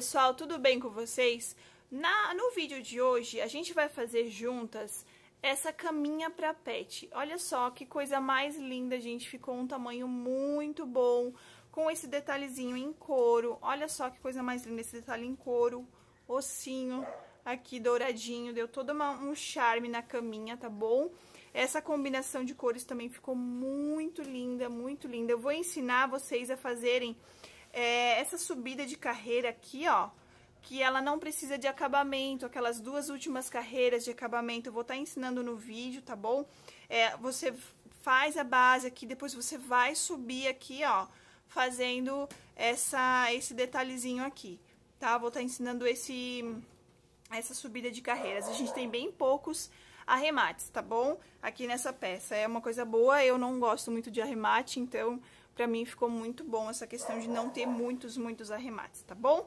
pessoal, tudo bem com vocês? Na, no vídeo de hoje, a gente vai fazer juntas essa caminha para pet. Olha só que coisa mais linda, gente. Ficou um tamanho muito bom, com esse detalhezinho em couro. Olha só que coisa mais linda esse detalhe em couro, ossinho aqui douradinho. Deu todo uma, um charme na caminha, tá bom? Essa combinação de cores também ficou muito linda, muito linda. Eu vou ensinar vocês a fazerem é, essa subida de carreira aqui, ó, que ela não precisa de acabamento, aquelas duas últimas carreiras de acabamento, eu vou estar tá ensinando no vídeo, tá bom? É, você faz a base aqui, depois você vai subir aqui, ó, fazendo essa, esse detalhezinho aqui, tá? Vou estar tá ensinando esse, essa subida de carreiras. A gente tem bem poucos arremates, tá bom? Aqui nessa peça. É uma coisa boa, eu não gosto muito de arremate, então Pra mim ficou muito bom essa questão de não ter muitos, muitos arremates, tá bom?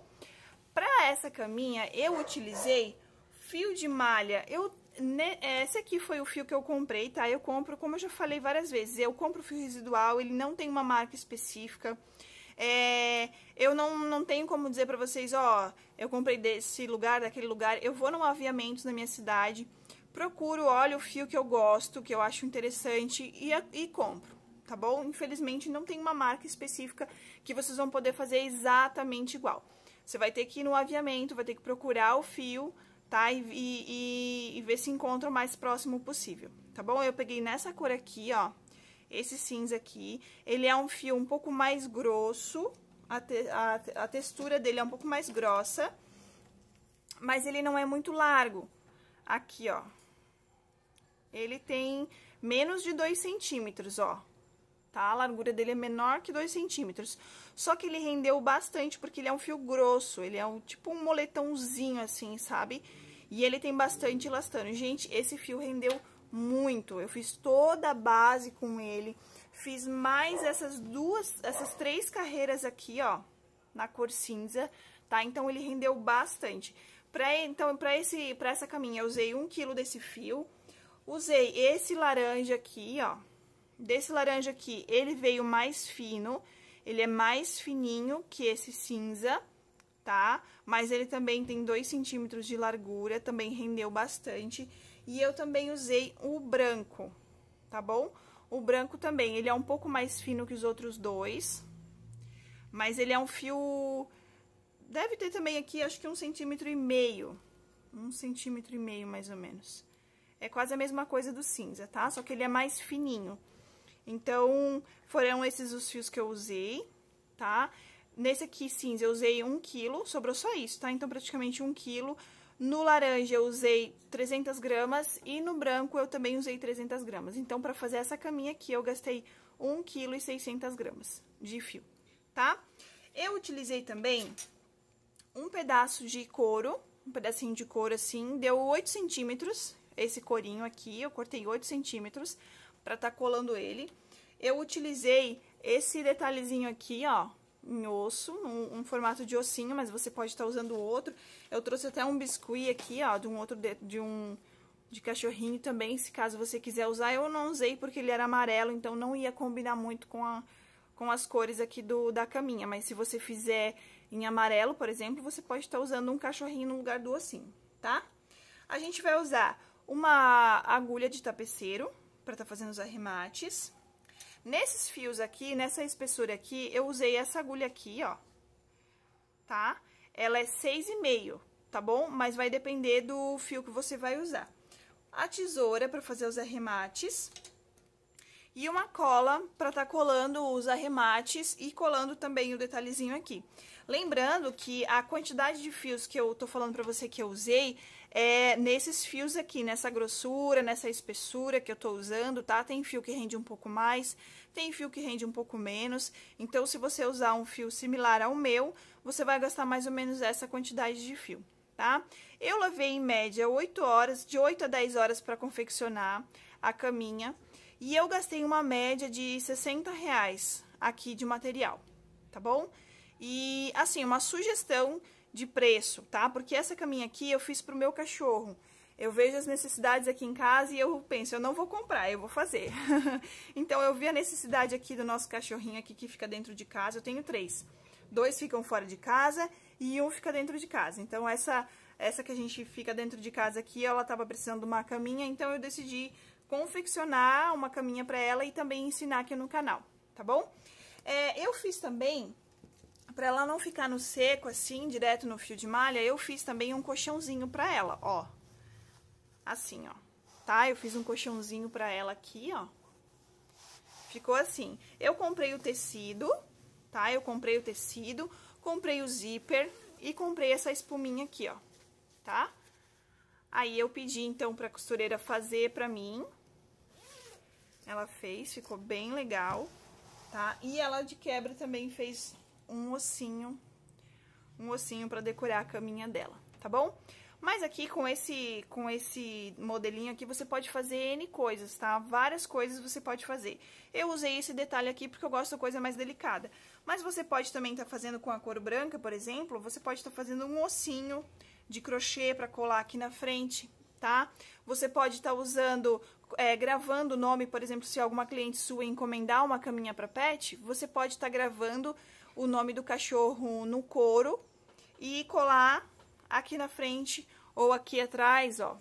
Pra essa caminha, eu utilizei fio de malha. Eu, né, é, esse aqui foi o fio que eu comprei, tá? Eu compro, como eu já falei várias vezes, eu compro fio residual, ele não tem uma marca específica. É, eu não, não tenho como dizer pra vocês, ó, eu comprei desse lugar, daquele lugar. Eu vou num aviamento na minha cidade, procuro, olho o fio que eu gosto, que eu acho interessante e, e compro tá bom? Infelizmente, não tem uma marca específica que vocês vão poder fazer exatamente igual. Você vai ter que ir no aviamento, vai ter que procurar o fio, tá? E, e, e ver se encontra o mais próximo possível, tá bom? Eu peguei nessa cor aqui, ó, esse cinza aqui. Ele é um fio um pouco mais grosso, a, te, a, a textura dele é um pouco mais grossa, mas ele não é muito largo. Aqui, ó. Ele tem menos de 2 centímetros, ó tá? A largura dele é menor que 2 centímetros. Só que ele rendeu bastante, porque ele é um fio grosso, ele é um tipo um moletãozinho, assim, sabe? E ele tem bastante elastano. Gente, esse fio rendeu muito. Eu fiz toda a base com ele, fiz mais essas duas, essas três carreiras aqui, ó, na cor cinza, tá? Então, ele rendeu bastante. Pra, então, pra, esse, pra essa caminha, eu usei um quilo desse fio, usei esse laranja aqui, ó, desse laranja aqui, ele veio mais fino, ele é mais fininho que esse cinza, tá? Mas ele também tem 2 centímetros de largura, também rendeu bastante. E eu também usei o branco, tá bom? O branco também, ele é um pouco mais fino que os outros dois, mas ele é um fio... Deve ter também aqui, acho que um centímetro e meio, um centímetro e meio mais ou menos. É quase a mesma coisa do cinza, tá? Só que ele é mais fininho. Então, foram esses os fios que eu usei, tá? Nesse aqui cinza eu usei 1 quilo, sobrou só isso, tá? Então, praticamente 1 quilo. No laranja eu usei 300 gramas e no branco eu também usei 300 gramas. Então, para fazer essa caminha aqui, eu gastei 1 quilo e 600 gramas de fio, tá? Eu utilizei também um pedaço de couro, um pedacinho de couro assim, deu 8 centímetros, esse corinho aqui, eu cortei 8 centímetros pra tá colando ele. Eu utilizei esse detalhezinho aqui, ó, em osso, um, um formato de ossinho, mas você pode estar tá usando outro. Eu trouxe até um biscuit aqui, ó, de um outro, de, de um de cachorrinho também, se caso você quiser usar. Eu não usei porque ele era amarelo, então não ia combinar muito com, a, com as cores aqui do, da caminha. Mas se você fizer em amarelo, por exemplo, você pode estar tá usando um cachorrinho no lugar do ossinho, tá? A gente vai usar uma agulha de tapeceiro, para estar tá fazendo os arremates. Nesses fios aqui, nessa espessura aqui, eu usei essa agulha aqui, ó, tá? Ela é seis e meio, tá bom? Mas vai depender do fio que você vai usar. A tesoura para fazer os arremates e uma cola para estar tá colando os arremates e colando também o detalhezinho aqui. Lembrando que a quantidade de fios que eu tô falando para você que eu usei é, nesses fios aqui, nessa grossura, nessa espessura que eu tô usando, tá? Tem fio que rende um pouco mais, tem fio que rende um pouco menos. Então, se você usar um fio similar ao meu, você vai gastar mais ou menos essa quantidade de fio, tá? Eu lavei em média 8 horas, de 8 a 10 horas para confeccionar a caminha. E eu gastei uma média de 60 reais aqui de material, tá bom? E, assim, uma sugestão de preço, tá? Porque essa caminha aqui eu fiz pro meu cachorro. Eu vejo as necessidades aqui em casa e eu penso, eu não vou comprar, eu vou fazer. então, eu vi a necessidade aqui do nosso cachorrinho aqui que fica dentro de casa, eu tenho três. Dois ficam fora de casa e um fica dentro de casa. Então, essa, essa que a gente fica dentro de casa aqui, ela tava precisando de uma caminha, então eu decidi confeccionar uma caminha para ela e também ensinar aqui no canal, tá bom? É, eu fiz também para ela não ficar no seco assim, direto no fio de malha, eu fiz também um colchãozinho para ela, ó. Assim, ó. Tá? Eu fiz um colchãozinho para ela aqui, ó. Ficou assim. Eu comprei o tecido, tá? Eu comprei o tecido, comprei o zíper e comprei essa espuminha aqui, ó. Tá? Aí eu pedi então para costureira fazer para mim. Ela fez, ficou bem legal, tá? E ela de quebra também fez um ossinho, um ossinho para decorar a caminha dela, tá bom? Mas aqui com esse, com esse modelinho aqui você pode fazer N coisas, tá? Várias coisas você pode fazer. Eu usei esse detalhe aqui porque eu gosto de coisa mais delicada. Mas você pode também estar tá fazendo com a cor branca, por exemplo, você pode estar tá fazendo um ossinho de crochê para colar aqui na frente, tá? Você pode estar tá usando, é, gravando o nome, por exemplo, se alguma cliente sua encomendar uma caminha para pet, você pode estar tá gravando o nome do cachorro no couro e colar aqui na frente ou aqui atrás, ó,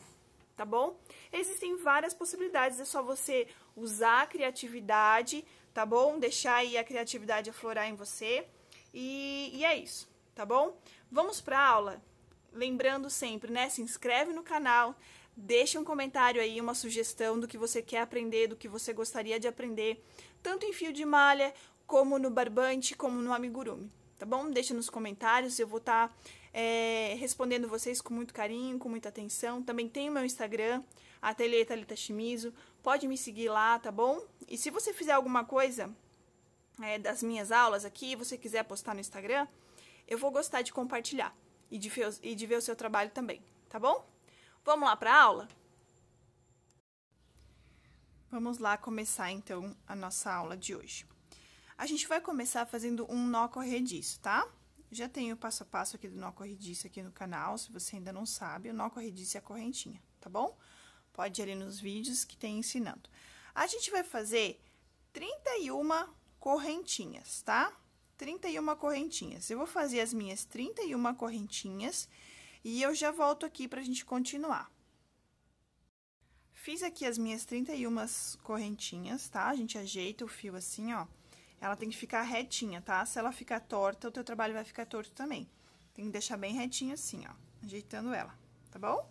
tá bom? Existem várias possibilidades, é só você usar a criatividade, tá bom? Deixar aí a criatividade aflorar em você e, e é isso, tá bom? Vamos pra aula? Lembrando sempre, né? Se inscreve no canal, deixa um comentário aí, uma sugestão do que você quer aprender, do que você gostaria de aprender, tanto em fio de malha como no barbante, como no amigurumi, tá bom? Deixa nos comentários, eu vou estar tá, é, respondendo vocês com muito carinho, com muita atenção. Também tem o meu Instagram, Ateliê Thalita Shimizu, pode me seguir lá, tá bom? E se você fizer alguma coisa é, das minhas aulas aqui, você quiser postar no Instagram, eu vou gostar de compartilhar e de, e de ver o seu trabalho também, tá bom? Vamos lá para a aula? Vamos lá começar então a nossa aula de hoje. A gente vai começar fazendo um nó corrediço, tá? Já tem o passo a passo aqui do nó corrediço aqui no canal, se você ainda não sabe, o nó corrediço é a correntinha, tá bom? Pode ir ali nos vídeos que tem ensinando. A gente vai fazer 31 correntinhas, tá? 31 correntinhas. Eu vou fazer as minhas 31 correntinhas e eu já volto aqui pra gente continuar. Fiz aqui as minhas 31 correntinhas, tá? A gente ajeita o fio assim, ó ela tem que ficar retinha, tá? Se ela ficar torta, o teu trabalho vai ficar torto também. Tem que deixar bem retinho assim, ó, ajeitando ela, tá bom?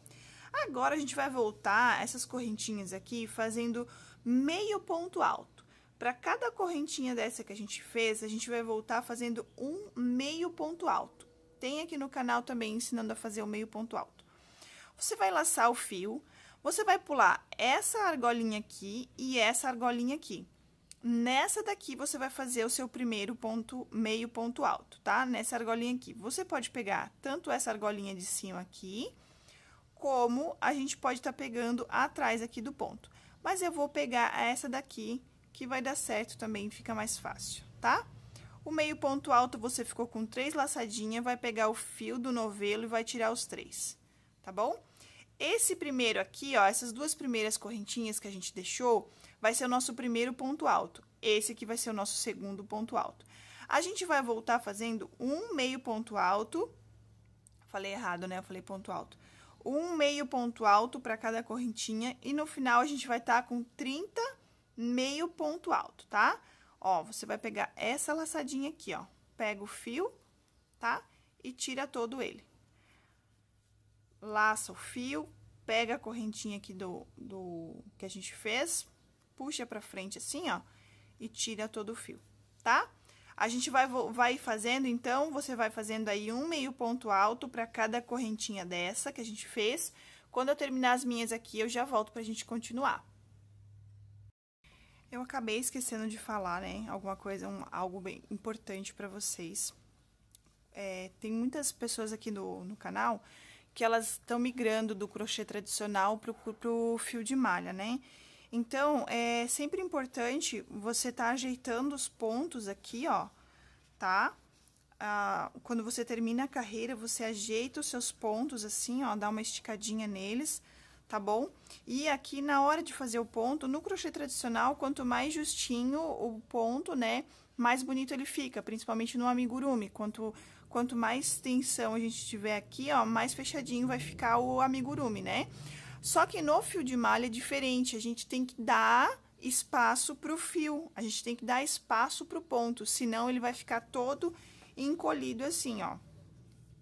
Agora, a gente vai voltar essas correntinhas aqui fazendo meio ponto alto. Para cada correntinha dessa que a gente fez, a gente vai voltar fazendo um meio ponto alto. Tem aqui no canal também ensinando a fazer o meio ponto alto. Você vai laçar o fio, você vai pular essa argolinha aqui e essa argolinha aqui. Nessa daqui você vai fazer o seu primeiro ponto, meio ponto alto, tá? Nessa argolinha aqui. Você pode pegar tanto essa argolinha de cima aqui, como a gente pode estar tá pegando atrás aqui do ponto. Mas eu vou pegar essa daqui, que vai dar certo também, fica mais fácil, tá? O meio ponto alto você ficou com três laçadinhas, vai pegar o fio do novelo e vai tirar os três, tá bom? Esse primeiro aqui, ó, essas duas primeiras correntinhas que a gente deixou vai ser o nosso primeiro ponto alto. Esse aqui vai ser o nosso segundo ponto alto. A gente vai voltar fazendo um meio ponto alto. Falei errado, né? Eu falei ponto alto. Um meio ponto alto para cada correntinha. E no final, a gente vai estar tá com 30 meio ponto alto, tá? Ó, você vai pegar essa laçadinha aqui, ó. Pega o fio, tá? E tira todo ele. Laça o fio, pega a correntinha aqui do, do que a gente fez, puxa pra frente assim, ó, e tira todo o fio, tá? A gente vai, vai fazendo, então, você vai fazendo aí um meio ponto alto para cada correntinha dessa que a gente fez. Quando eu terminar as minhas aqui, eu já volto pra gente continuar. Eu acabei esquecendo de falar, né, alguma coisa, um, algo bem importante para vocês. É, tem muitas pessoas aqui no, no canal que elas estão migrando do crochê tradicional pro, pro fio de malha, né? Então, é sempre importante você tá ajeitando os pontos aqui, ó, tá? Ah, quando você termina a carreira, você ajeita os seus pontos assim, ó, dá uma esticadinha neles, tá bom? E aqui, na hora de fazer o ponto, no crochê tradicional, quanto mais justinho o ponto, né, mais bonito ele fica, principalmente no amigurumi. Quanto, quanto mais tensão a gente tiver aqui, ó, mais fechadinho vai ficar o amigurumi, né? Só que no fio de malha é diferente, a gente tem que dar espaço para o fio, a gente tem que dar espaço para o ponto, senão ele vai ficar todo encolhido assim, ó.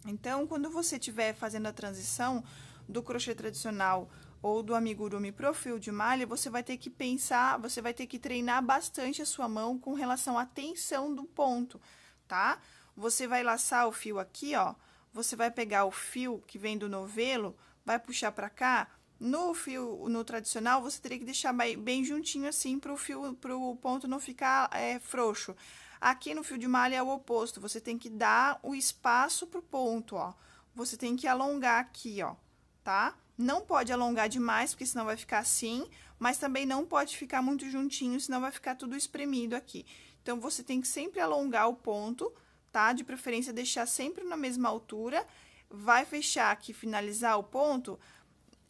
Então, quando você estiver fazendo a transição do crochê tradicional ou do amigurumi pro fio de malha, você vai ter que pensar, você vai ter que treinar bastante a sua mão com relação à tensão do ponto, tá? Você vai laçar o fio aqui, ó, você vai pegar o fio que vem do novelo, vai puxar para cá, no fio, no tradicional, você teria que deixar bem juntinho assim para o fio, para o ponto não ficar é, frouxo. Aqui no fio de malha é o oposto, você tem que dar o espaço para o ponto, ó. Você tem que alongar aqui, ó, tá? Não pode alongar demais, porque senão vai ficar assim, mas também não pode ficar muito juntinho, senão vai ficar tudo espremido aqui. Então, você tem que sempre alongar o ponto, tá? De preferência, deixar sempre na mesma altura. Vai fechar aqui, finalizar o ponto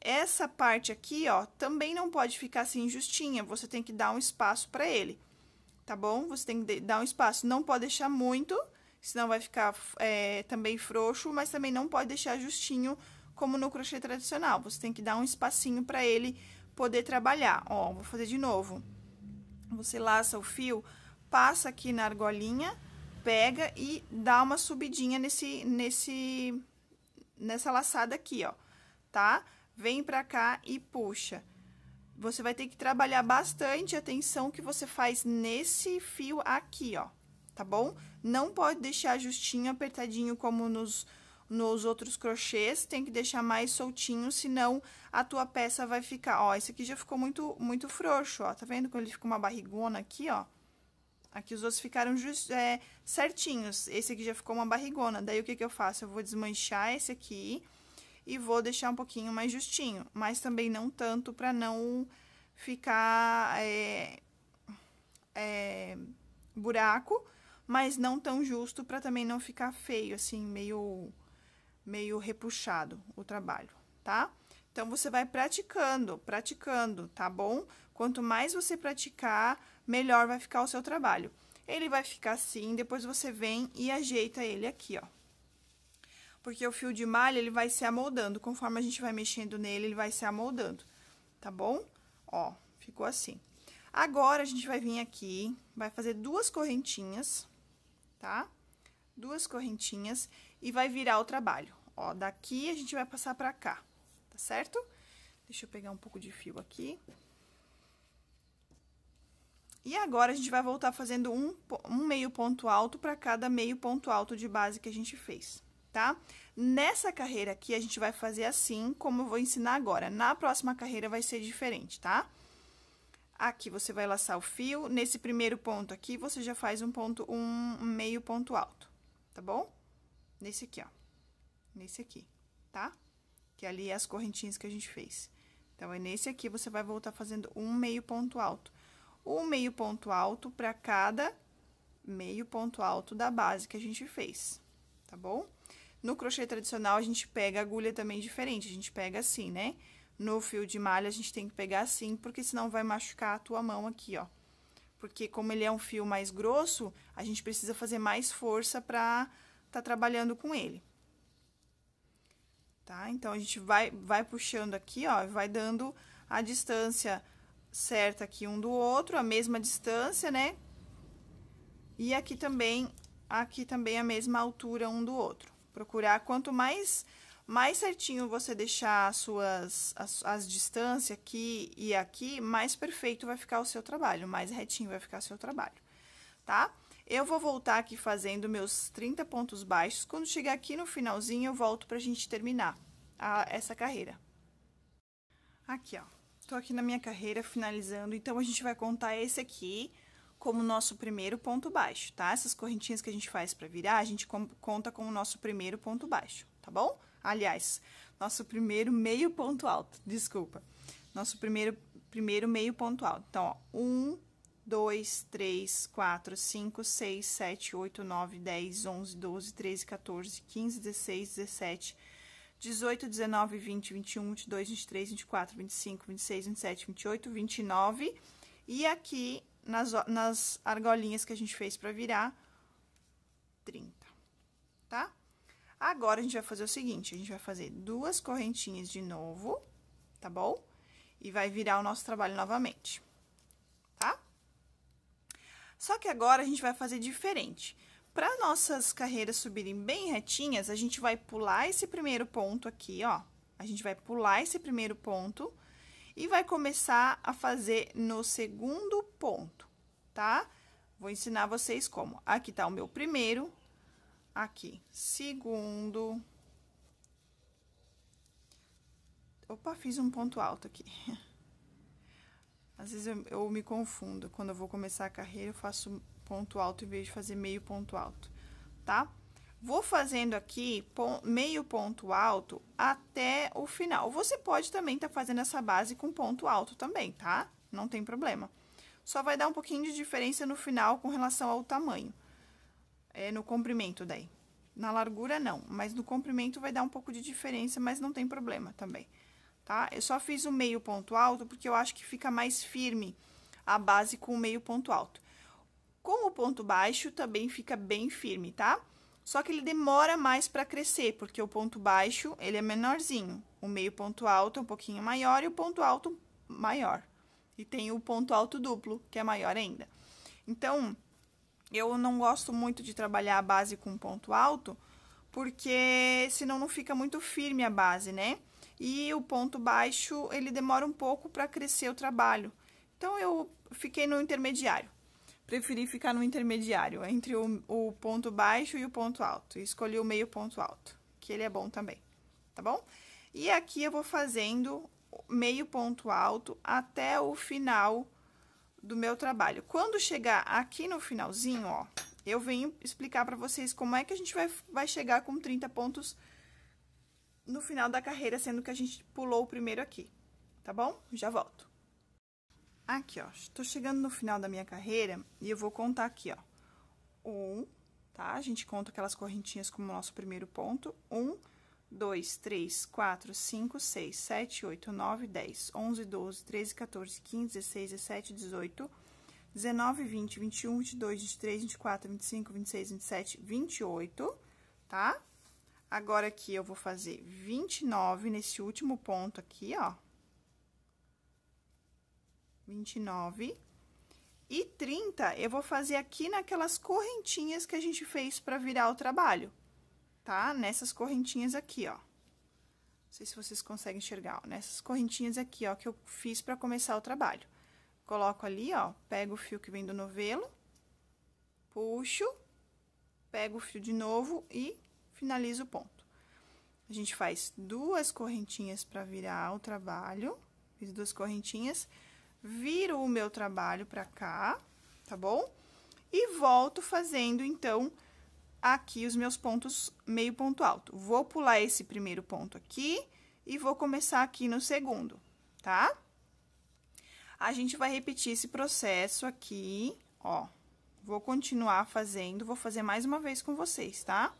essa parte aqui, ó, também não pode ficar assim justinha, você tem que dar um espaço para ele, tá bom? Você tem que dar um espaço, não pode deixar muito, senão vai ficar é, também frouxo, mas também não pode deixar justinho como no crochê tradicional, você tem que dar um espacinho para ele poder trabalhar. Ó, vou fazer de novo. Você laça o fio, passa aqui na argolinha, pega e dá uma subidinha nesse, nesse, nessa laçada aqui, ó, tá? Tá? vem para cá e puxa. Você vai ter que trabalhar bastante a tensão que você faz nesse fio aqui, ó, tá bom? Não pode deixar justinho, apertadinho como nos, nos outros crochês, tem que deixar mais soltinho, senão a tua peça vai ficar, ó, esse aqui já ficou muito, muito frouxo, ó, tá vendo como ele ficou uma barrigona aqui, ó? Aqui os outros ficaram just, é, certinhos, esse aqui já ficou uma barrigona, daí o que que eu faço? Eu vou desmanchar esse aqui e vou deixar um pouquinho mais justinho, mas também não tanto para não ficar é, é, buraco, mas não tão justo para também não ficar feio, assim, meio, meio repuxado o trabalho, tá? Então, você vai praticando, praticando, tá bom? Quanto mais você praticar, melhor vai ficar o seu trabalho. Ele vai ficar assim, depois você vem e ajeita ele aqui, ó porque o fio de malha, ele vai se amoldando. Conforme a gente vai mexendo nele, ele vai se amoldando, tá bom? Ó, ficou assim. Agora, a gente vai vir aqui, vai fazer duas correntinhas, tá? Duas correntinhas e vai virar o trabalho. Ó, daqui a gente vai passar pra cá, tá certo? Deixa eu pegar um pouco de fio aqui. E agora, a gente vai voltar fazendo um, um meio ponto alto para cada meio ponto alto de base que a gente fez tá? Nessa carreira aqui, a gente vai fazer assim, como eu vou ensinar agora. Na próxima carreira vai ser diferente, tá? Aqui você vai laçar o fio. Nesse primeiro ponto aqui, você já faz um ponto, um meio ponto alto, tá bom? Nesse aqui, ó. Nesse aqui, tá? Que ali é as correntinhas que a gente fez. Então, é nesse aqui, você vai voltar fazendo um meio ponto alto. Um meio ponto alto para cada meio ponto alto da base que a gente fez, Tá bom? No crochê tradicional, a gente pega agulha também diferente, a gente pega assim, né? No fio de malha, a gente tem que pegar assim, porque senão vai machucar a tua mão aqui, ó. Porque como ele é um fio mais grosso, a gente precisa fazer mais força pra tá trabalhando com ele. Tá? Então, a gente vai, vai puxando aqui, ó, vai dando a distância certa aqui um do outro, a mesma distância, né? E aqui também, aqui também a mesma altura um do outro. Procurar quanto mais mais certinho você deixar as suas as, as distâncias aqui e aqui, mais perfeito vai ficar o seu trabalho, mais retinho vai ficar o seu trabalho, tá? Eu vou voltar aqui fazendo meus 30 pontos baixos. Quando chegar aqui no finalzinho, eu volto pra gente terminar a, essa carreira. Aqui, ó. Tô aqui na minha carreira finalizando, então a gente vai contar esse aqui como nosso primeiro ponto baixo, tá? Essas correntinhas que a gente faz para virar, a gente conta como nosso primeiro ponto baixo, tá bom? Aliás, nosso primeiro meio ponto alto, desculpa. Nosso primeiro, primeiro meio ponto alto. Então, ó, um, dois, três, quatro, cinco, seis, sete, oito, nove, dez, onze, doze, treze, quatorze, quinze, dezesseis, dezessete, 18, 19, 20, 21, 22, 23, 24, 25, 26, 27, 28, 29. E aqui nas, nas argolinhas que a gente fez pra virar 30, tá? Agora, a gente vai fazer o seguinte, a gente vai fazer duas correntinhas de novo, tá bom? E vai virar o nosso trabalho novamente, tá? Só que agora, a gente vai fazer diferente. Para nossas carreiras subirem bem retinhas, a gente vai pular esse primeiro ponto aqui, ó. A gente vai pular esse primeiro ponto e vai começar a fazer no segundo ponto, tá? Vou ensinar vocês como. Aqui tá o meu primeiro, aqui, segundo. Opa, fiz um ponto alto aqui. Às vezes eu, eu me confundo. Quando eu vou começar a carreira, eu faço ponto alto em vez de fazer meio ponto alto, tá? Vou fazendo aqui meio ponto alto até o final. Você pode também estar tá fazendo essa base com ponto alto também, tá? Não tem problema. Só vai dar um pouquinho de diferença no final com relação ao tamanho. É, no comprimento daí. Na largura, não. Mas no comprimento vai dar um pouco de diferença, mas não tem problema também, tá? Eu só fiz o meio ponto alto porque eu acho que fica mais firme a base com o meio ponto alto. Com o ponto baixo, também fica bem firme, Tá? Só que ele demora mais para crescer, porque o ponto baixo, ele é menorzinho. O meio ponto alto é um pouquinho maior e o ponto alto maior. E tem o ponto alto duplo, que é maior ainda. Então, eu não gosto muito de trabalhar a base com ponto alto, porque senão não fica muito firme a base, né? E o ponto baixo, ele demora um pouco para crescer o trabalho. Então, eu fiquei no intermediário preferi ficar no intermediário, entre o, o ponto baixo e o ponto alto. E escolhi o meio ponto alto, que ele é bom também, tá bom? E aqui eu vou fazendo meio ponto alto até o final do meu trabalho. Quando chegar aqui no finalzinho, ó, eu venho explicar para vocês como é que a gente vai, vai chegar com 30 pontos no final da carreira, sendo que a gente pulou o primeiro aqui, tá bom? Já volto. Aqui, ó, tô chegando no final da minha carreira e eu vou contar aqui, ó. Um, tá? A gente conta aquelas correntinhas como nosso primeiro ponto. Um, dois, três, quatro, cinco, seis, sete, oito, nove, dez, onze, doze, treze, quatorze, quinze, dezesseis, dezessete, dezoito, dezenove, vinte, vinte e um, vinte e dois, vinte e três, vinte e quatro, vinte e cinco, vinte e seis, vinte e sete, vinte e oito, tá? Agora, aqui, eu vou fazer vinte e nove nesse último ponto aqui, ó. 29. E 30 eu vou fazer aqui naquelas correntinhas que a gente fez para virar o trabalho, tá? Nessas correntinhas aqui, ó. Não sei se vocês conseguem enxergar, ó. Nessas correntinhas aqui, ó, que eu fiz para começar o trabalho. Coloco ali, ó, pego o fio que vem do novelo, puxo, pego o fio de novo e finalizo o ponto. A gente faz duas correntinhas para virar o trabalho, fiz duas correntinhas viro o meu trabalho pra cá, tá bom? E volto fazendo, então, aqui os meus pontos meio ponto alto. Vou pular esse primeiro ponto aqui e vou começar aqui no segundo, tá? A gente vai repetir esse processo aqui, ó. Vou continuar fazendo, vou fazer mais uma vez com vocês, tá?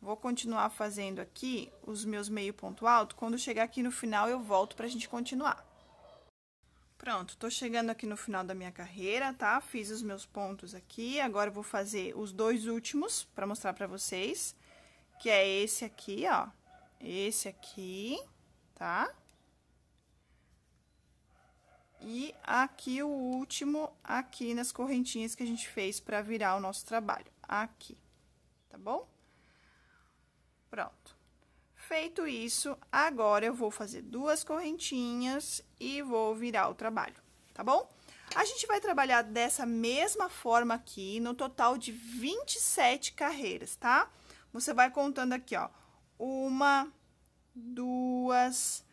Vou continuar fazendo aqui os meus meio ponto alto. Quando chegar aqui no final, eu volto pra gente continuar. Pronto, tô chegando aqui no final da minha carreira, tá? Fiz os meus pontos aqui, agora eu vou fazer os dois últimos para mostrar para vocês, que é esse aqui, ó. Esse aqui, tá? E aqui o último, aqui nas correntinhas que a gente fez para virar o nosso trabalho, aqui, tá bom? Pronto. Feito isso, agora eu vou fazer duas correntinhas e vou virar o trabalho, tá bom? A gente vai trabalhar dessa mesma forma aqui, no total de 27 carreiras, tá? Você vai contando aqui, ó. Uma, duas,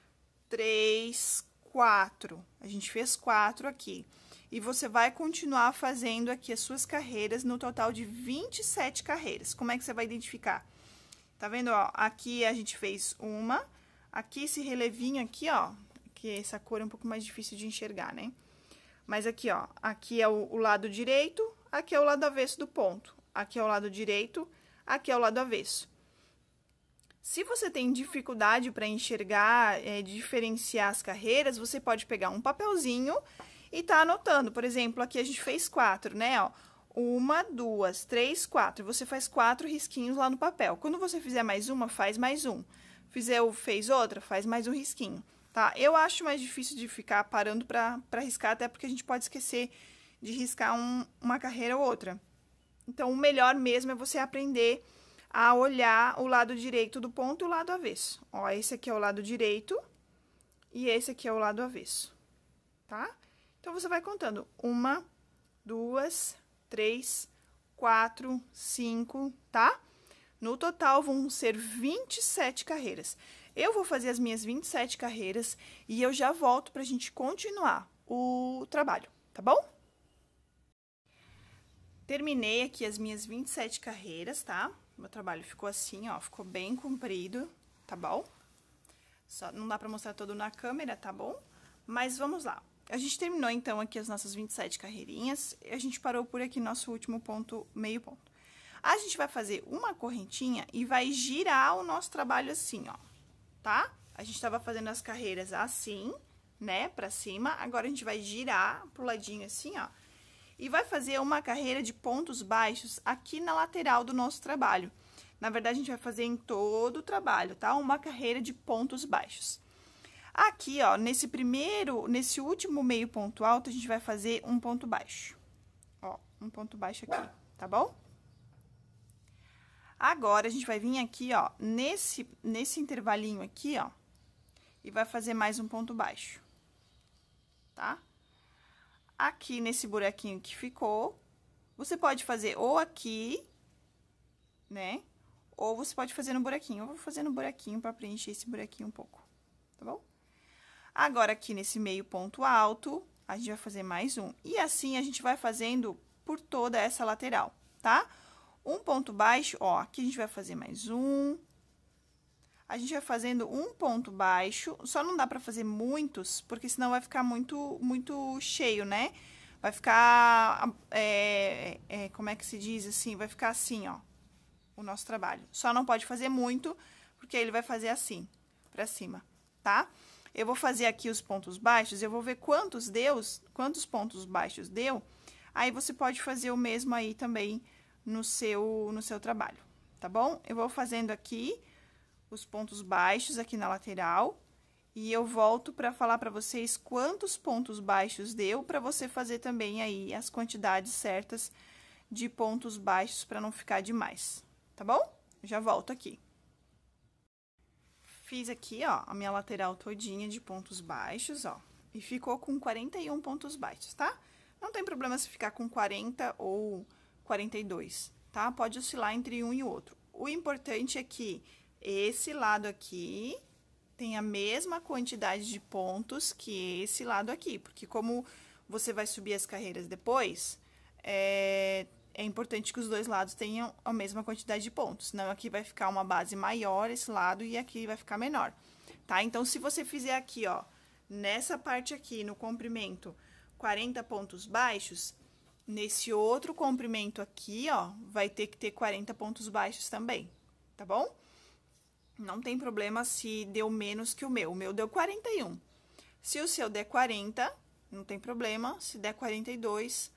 três, quatro. A gente fez quatro aqui. E você vai continuar fazendo aqui as suas carreiras, no total de 27 carreiras. Como é que você vai identificar? Tá vendo, ó? Aqui a gente fez uma. Aqui esse relevinho aqui, ó, que essa cor é um pouco mais difícil de enxergar, né? Mas aqui, ó, aqui é o, o lado direito, aqui é o lado avesso do ponto. Aqui é o lado direito, aqui é o lado avesso. Se você tem dificuldade para enxergar, é, diferenciar as carreiras, você pode pegar um papelzinho e tá anotando. Por exemplo, aqui a gente fez quatro, né? Ó, uma, duas, três, quatro. Você faz quatro risquinhos lá no papel. Quando você fizer mais uma, faz mais um. Fizer, fez outra, faz mais um risquinho, tá? Eu acho mais difícil de ficar parando para riscar, até porque a gente pode esquecer de riscar um, uma carreira ou outra. Então, o melhor mesmo é você aprender a olhar o lado direito do ponto e o lado avesso. Ó, esse aqui é o lado direito e esse aqui é o lado avesso, tá? Então, você vai contando. Uma, duas, 3, 4, 5, tá? No total vão ser 27 carreiras. Eu vou fazer as minhas 27 carreiras e eu já volto para a gente continuar o trabalho, tá bom? Terminei aqui as minhas 27 carreiras, tá? Meu trabalho ficou assim, ó, ficou bem comprido, tá bom? Só não dá para mostrar todo na câmera, tá bom? Mas vamos lá a gente terminou, então, aqui as nossas 27 carreirinhas. A gente parou por aqui nosso último ponto, meio ponto. A gente vai fazer uma correntinha e vai girar o nosso trabalho assim, ó, tá? A gente tava fazendo as carreiras assim, né, pra cima. Agora, a gente vai girar pro ladinho assim, ó. E vai fazer uma carreira de pontos baixos aqui na lateral do nosso trabalho. Na verdade, a gente vai fazer em todo o trabalho, tá? Uma carreira de pontos baixos. Aqui, ó, nesse primeiro, nesse último meio ponto alto, a gente vai fazer um ponto baixo. Ó, um ponto baixo aqui, tá bom? Agora, a gente vai vir aqui, ó, nesse, nesse intervalinho aqui, ó, e vai fazer mais um ponto baixo, tá? Aqui, nesse buraquinho que ficou, você pode fazer ou aqui, né? Ou você pode fazer no buraquinho. Eu vou fazer no buraquinho pra preencher esse buraquinho um pouco, tá bom? Agora, aqui nesse meio ponto alto, a gente vai fazer mais um. E assim, a gente vai fazendo por toda essa lateral, tá? Um ponto baixo, ó, aqui a gente vai fazer mais um. A gente vai fazendo um ponto baixo, só não dá pra fazer muitos, porque senão vai ficar muito, muito cheio, né? Vai ficar, é, é, como é que se diz assim? Vai ficar assim, ó, o nosso trabalho. Só não pode fazer muito, porque ele vai fazer assim, pra cima, tá? Tá? eu vou fazer aqui os pontos baixos, eu vou ver quantos deu, quantos pontos baixos deu, aí você pode fazer o mesmo aí também no seu, no seu trabalho, tá bom? Eu vou fazendo aqui os pontos baixos aqui na lateral e eu volto para falar para vocês quantos pontos baixos deu para você fazer também aí as quantidades certas de pontos baixos para não ficar demais, tá bom? Já volto aqui. Fiz aqui, ó, a minha lateral todinha de pontos baixos, ó. E ficou com 41 pontos baixos, tá? Não tem problema se ficar com 40 ou 42, tá? Pode oscilar entre um e outro. O importante é que esse lado aqui tem a mesma quantidade de pontos que esse lado aqui, porque como você vai subir as carreiras depois, é, é importante que os dois lados tenham a mesma quantidade de pontos, senão aqui vai ficar uma base maior esse lado e aqui vai ficar menor, tá? Então, se você fizer aqui, ó, nessa parte aqui, no comprimento, 40 pontos baixos, nesse outro comprimento aqui, ó, vai ter que ter 40 pontos baixos também, tá bom? Não tem problema se deu menos que o meu, o meu deu 41. Se o seu der 40, não tem problema, se der 42,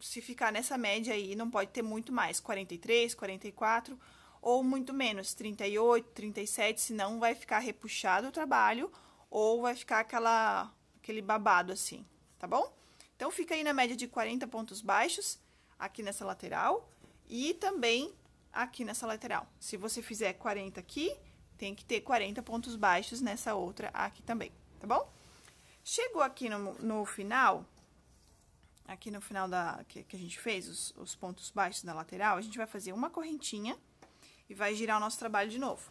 se ficar nessa média aí, não pode ter muito mais, 43, 44 ou muito menos, 38, 37, senão vai ficar repuxado o trabalho ou vai ficar aquela aquele babado assim, tá bom? Então fica aí na média de 40 pontos baixos aqui nessa lateral e também aqui nessa lateral. Se você fizer 40 aqui, tem que ter 40 pontos baixos nessa outra aqui também, tá bom? Chegou aqui no, no final, aqui no final da que, que a gente fez, os, os pontos baixos na lateral, a gente vai fazer uma correntinha e vai girar o nosso trabalho de novo.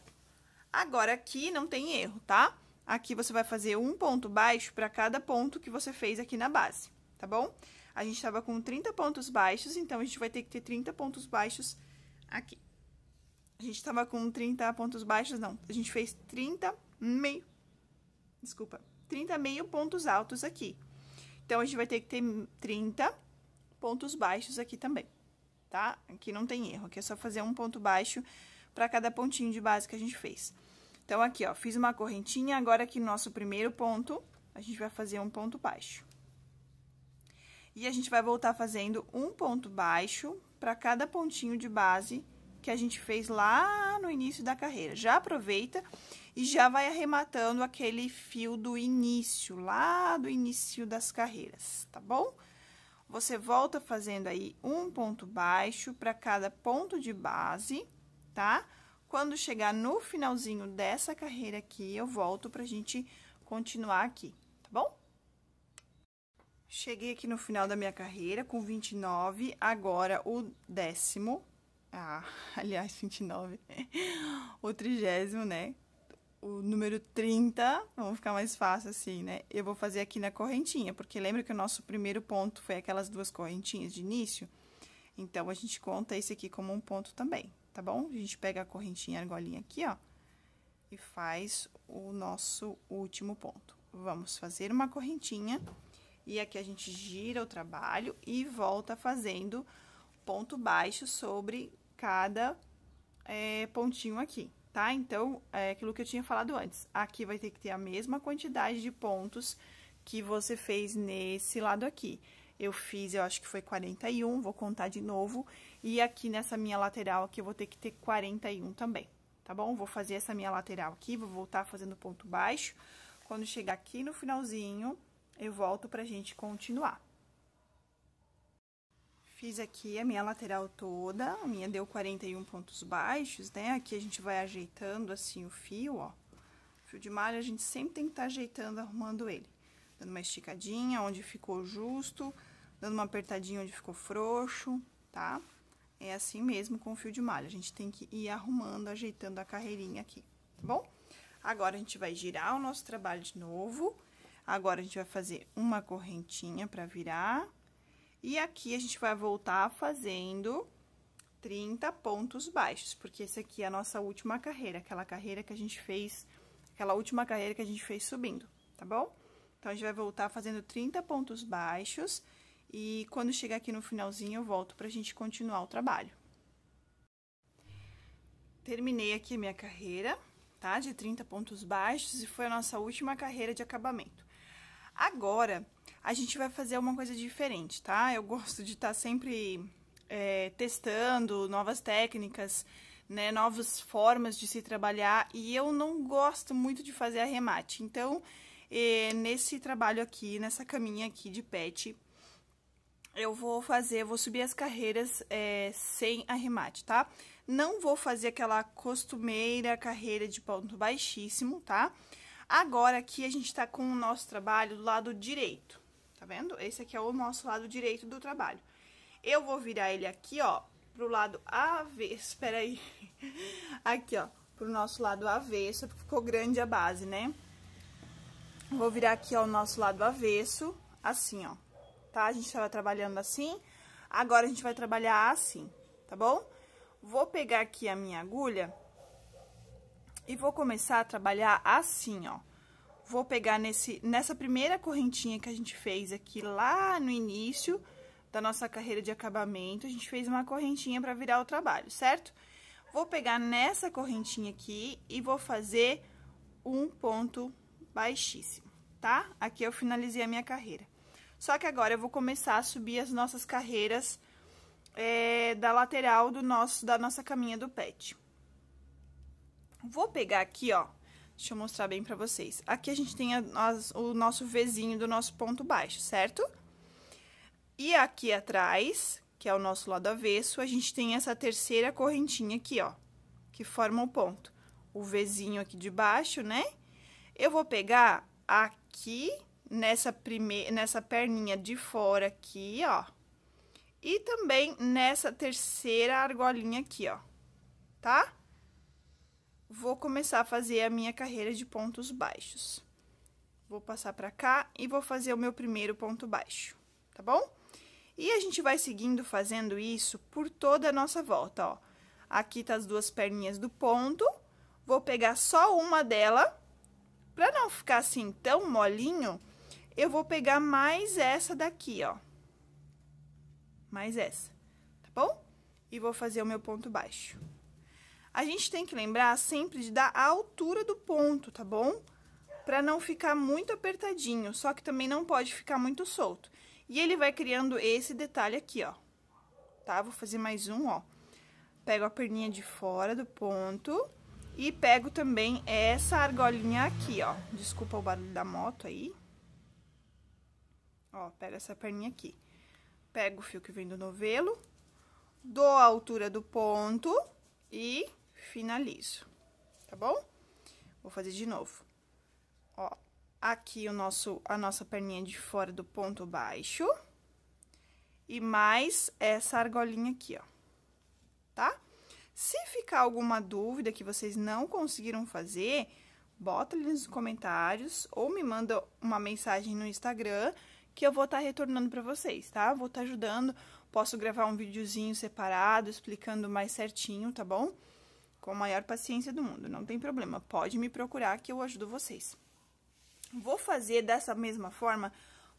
Agora, aqui não tem erro, tá? Aqui você vai fazer um ponto baixo para cada ponto que você fez aqui na base, tá bom? A gente estava com 30 pontos baixos, então, a gente vai ter que ter 30 pontos baixos aqui. A gente estava com 30 pontos baixos, não. A gente fez 30 meio... Desculpa. 30 meio pontos altos aqui. Então, a gente vai ter que ter 30 pontos baixos aqui também, tá? Aqui não tem erro, aqui é só fazer um ponto baixo para cada pontinho de base que a gente fez. Então, aqui, ó, fiz uma correntinha, agora aqui no nosso primeiro ponto, a gente vai fazer um ponto baixo. E a gente vai voltar fazendo um ponto baixo para cada pontinho de base que a gente fez lá no início da carreira. Já aproveita e já vai arrematando aquele fio do início, lá do início das carreiras, tá bom? Você volta fazendo aí um ponto baixo para cada ponto de base, tá? Quando chegar no finalzinho dessa carreira aqui, eu volto pra gente continuar aqui, tá bom? Cheguei aqui no final da minha carreira com 29, agora o décimo ah, aliás, 29. o trigésimo, né? O número 30, vamos ficar mais fácil assim, né? Eu vou fazer aqui na correntinha, porque lembra que o nosso primeiro ponto foi aquelas duas correntinhas de início? Então, a gente conta esse aqui como um ponto também, tá bom? A gente pega a correntinha, a argolinha aqui, ó, e faz o nosso último ponto. Vamos fazer uma correntinha, e aqui a gente gira o trabalho e volta fazendo ponto baixo sobre cada é, pontinho aqui, tá? Então, é aquilo que eu tinha falado antes. Aqui vai ter que ter a mesma quantidade de pontos que você fez nesse lado aqui. Eu fiz, eu acho que foi 41, vou contar de novo. E aqui nessa minha lateral aqui, eu vou ter que ter 41 também, tá bom? Vou fazer essa minha lateral aqui, vou voltar fazendo ponto baixo. Quando chegar aqui no finalzinho, eu volto pra gente continuar. Fiz aqui a minha lateral toda, a minha deu 41 pontos baixos, né? Aqui a gente vai ajeitando assim o fio, ó. O fio de malha a gente sempre tem que estar tá ajeitando, arrumando ele. Dando uma esticadinha onde ficou justo, dando uma apertadinha onde ficou frouxo, tá? É assim mesmo com o fio de malha, a gente tem que ir arrumando, ajeitando a carreirinha aqui, tá bom? Agora, a gente vai girar o nosso trabalho de novo. Agora, a gente vai fazer uma correntinha pra virar e aqui a gente vai voltar fazendo 30 pontos baixos, porque essa aqui é a nossa última carreira, aquela carreira que a gente fez, aquela última carreira que a gente fez subindo, tá bom? Então, a gente vai voltar fazendo 30 pontos baixos e quando chegar aqui no finalzinho eu volto pra gente continuar o trabalho. Terminei aqui a minha carreira, tá? De 30 pontos baixos e foi a nossa última carreira de acabamento. Agora, a gente vai fazer uma coisa diferente, tá? Eu gosto de estar tá sempre é, testando novas técnicas, né, novas formas de se trabalhar e eu não gosto muito de fazer arremate. Então, é, nesse trabalho aqui, nessa caminha aqui de pet, eu vou fazer, vou subir as carreiras é, sem arremate, tá? Não vou fazer aquela costumeira carreira de ponto baixíssimo, tá? Agora aqui a gente tá com o nosso trabalho do lado direito tá vendo? Esse aqui é o nosso lado direito do trabalho. Eu vou virar ele aqui, ó, pro lado avesso, espera aí, aqui, ó, pro nosso lado avesso, porque ficou grande a base, né? Vou virar aqui, ó, o nosso lado avesso, assim, ó, tá? A gente estava trabalhando assim, agora a gente vai trabalhar assim, tá bom? Vou pegar aqui a minha agulha e vou começar a trabalhar assim, ó vou pegar nesse, nessa primeira correntinha que a gente fez aqui lá no início da nossa carreira de acabamento, a gente fez uma correntinha para virar o trabalho, certo? Vou pegar nessa correntinha aqui e vou fazer um ponto baixíssimo, tá? Aqui eu finalizei a minha carreira. Só que agora eu vou começar a subir as nossas carreiras é, da lateral do nosso, da nossa caminha do pet. Vou pegar aqui, ó, Deixa eu mostrar bem pra vocês. Aqui a gente tem a, a, o nosso Vzinho do nosso ponto baixo, certo? E aqui atrás, que é o nosso lado avesso, a gente tem essa terceira correntinha aqui, ó, que forma o ponto. O Vzinho aqui de baixo, né? Eu vou pegar aqui nessa primeira, nessa perninha de fora aqui, ó. E também nessa terceira argolinha aqui, ó. Tá? vou começar a fazer a minha carreira de pontos baixos. Vou passar pra cá e vou fazer o meu primeiro ponto baixo, tá bom? E a gente vai seguindo fazendo isso por toda a nossa volta, ó. Aqui tá as duas perninhas do ponto, vou pegar só uma dela, pra não ficar assim tão molinho, eu vou pegar mais essa daqui, ó. Mais essa, tá bom? E vou fazer o meu ponto baixo. A gente tem que lembrar sempre de dar a altura do ponto, tá bom? Para não ficar muito apertadinho, só que também não pode ficar muito solto. E ele vai criando esse detalhe aqui, ó. Tá? Vou fazer mais um, ó. Pego a perninha de fora do ponto e pego também essa argolinha aqui, ó. Desculpa o barulho da moto aí. Ó, pego essa perninha aqui. Pego o fio que vem do novelo, dou a altura do ponto e finalizo, tá bom? Vou fazer de novo. Ó, aqui o nosso, a nossa perninha de fora do ponto baixo. E mais essa argolinha aqui, ó. Tá? Se ficar alguma dúvida que vocês não conseguiram fazer, bota ali nos comentários ou me manda uma mensagem no Instagram que eu vou estar tá retornando para vocês, tá? Vou estar tá ajudando, posso gravar um videozinho separado explicando mais certinho, tá bom? com a maior paciência do mundo, não tem problema, pode me procurar que eu ajudo vocês. Vou fazer dessa mesma forma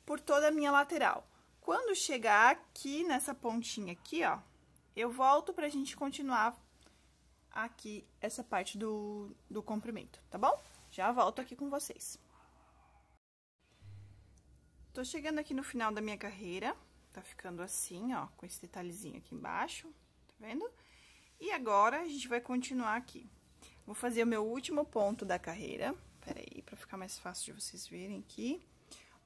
por toda a minha lateral. Quando chegar aqui nessa pontinha aqui, ó, eu volto pra gente continuar aqui essa parte do, do comprimento, tá bom? Já volto aqui com vocês. Tô chegando aqui no final da minha carreira, tá ficando assim, ó, com esse detalhezinho aqui embaixo, tá vendo? Tá vendo? E agora, a gente vai continuar aqui. Vou fazer o meu último ponto da carreira. Peraí, pra ficar mais fácil de vocês verem aqui.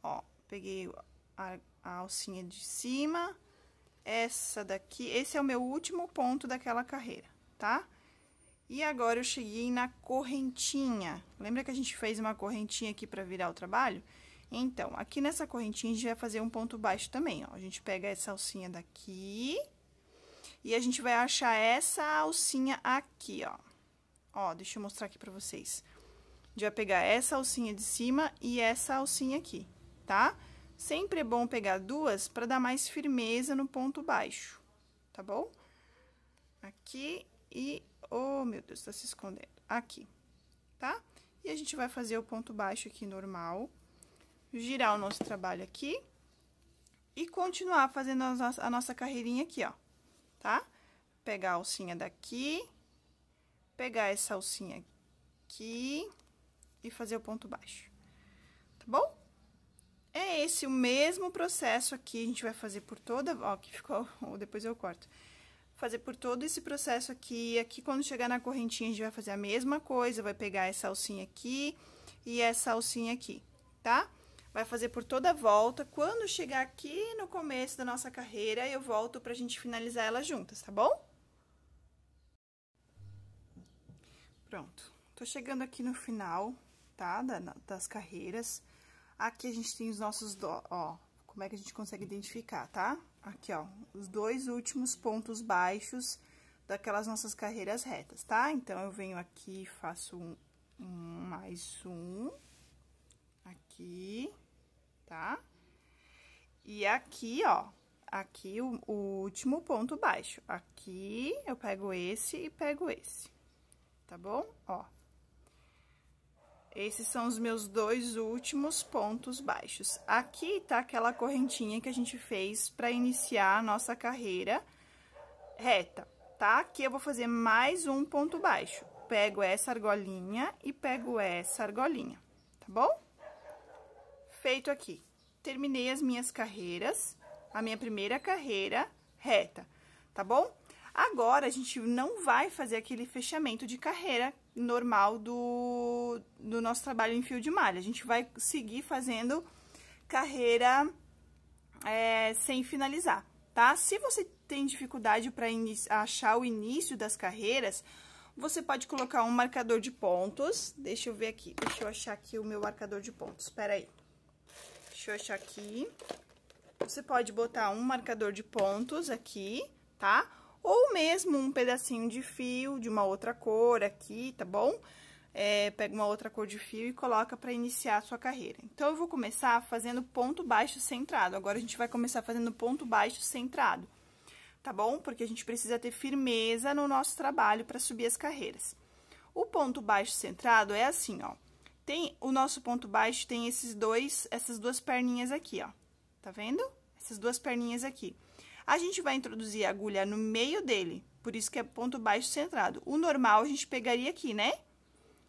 Ó, peguei a, a alcinha de cima, essa daqui, esse é o meu último ponto daquela carreira, tá? E agora eu cheguei na correntinha. Lembra que a gente fez uma correntinha aqui pra virar o trabalho? Então, aqui nessa correntinha, a gente vai fazer um ponto baixo também, ó. A gente pega essa alcinha daqui e a gente vai achar essa alcinha aqui, ó. Ó, deixa eu mostrar aqui pra vocês. A gente vai pegar essa alcinha de cima e essa alcinha aqui, tá? Sempre é bom pegar duas pra dar mais firmeza no ponto baixo, tá bom? Aqui e... Oh, meu Deus, tá se escondendo. Aqui, tá? E a gente vai fazer o ponto baixo aqui normal. Girar o nosso trabalho aqui. E continuar fazendo a nossa carreirinha aqui, ó tá? Pegar a alcinha daqui, pegar essa alcinha aqui e fazer o ponto baixo, tá bom? É esse o mesmo processo aqui, a gente vai fazer por toda... Ó, que ficou... Depois eu corto fazer por todo esse processo aqui. Aqui, quando chegar na correntinha, a gente vai fazer a mesma coisa. Vai pegar essa alcinha aqui e essa alcinha aqui, tá? vai fazer por toda a volta. Quando chegar aqui no começo da nossa carreira, eu volto pra gente finalizar ela juntas, tá bom? Pronto. Tô chegando aqui no final, tá? Da, das carreiras. Aqui a gente tem os nossos, do, ó, como é que a gente consegue identificar, tá? Aqui, ó, os dois últimos pontos baixos daquelas nossas carreiras retas, tá? Então, eu venho aqui e faço um, um, mais um, aqui, tá? E aqui, ó, aqui o, o último ponto baixo. Aqui eu pego esse e pego esse, tá bom? Ó. Esses são os meus dois últimos pontos baixos. Aqui tá aquela correntinha que a gente fez para iniciar a nossa carreira reta, tá? Aqui eu vou fazer mais um ponto baixo. Pego essa argolinha e pego essa argolinha, tá bom? feito aqui. Terminei as minhas carreiras, a minha primeira carreira reta, tá bom? Agora, a gente não vai fazer aquele fechamento de carreira normal do, do nosso trabalho em fio de malha. A gente vai seguir fazendo carreira é, sem finalizar, tá? Se você tem dificuldade para achar o início das carreiras, você pode colocar um marcador de pontos. Deixa eu ver aqui, deixa eu achar aqui o meu marcador de pontos, peraí. aí. Deixa eu achar aqui. Você pode botar um marcador de pontos aqui, tá? Ou mesmo um pedacinho de fio de uma outra cor aqui, tá bom? É, pega uma outra cor de fio e coloca para iniciar a sua carreira. Então, eu vou começar fazendo ponto baixo centrado. Agora, a gente vai começar fazendo ponto baixo centrado, tá bom? Porque a gente precisa ter firmeza no nosso trabalho para subir as carreiras. O ponto baixo centrado é assim, ó. Tem o nosso ponto baixo, tem esses dois, essas duas perninhas aqui, ó. Tá vendo? Essas duas perninhas aqui. A gente vai introduzir a agulha no meio dele, por isso que é ponto baixo centrado. O normal a gente pegaria aqui, né?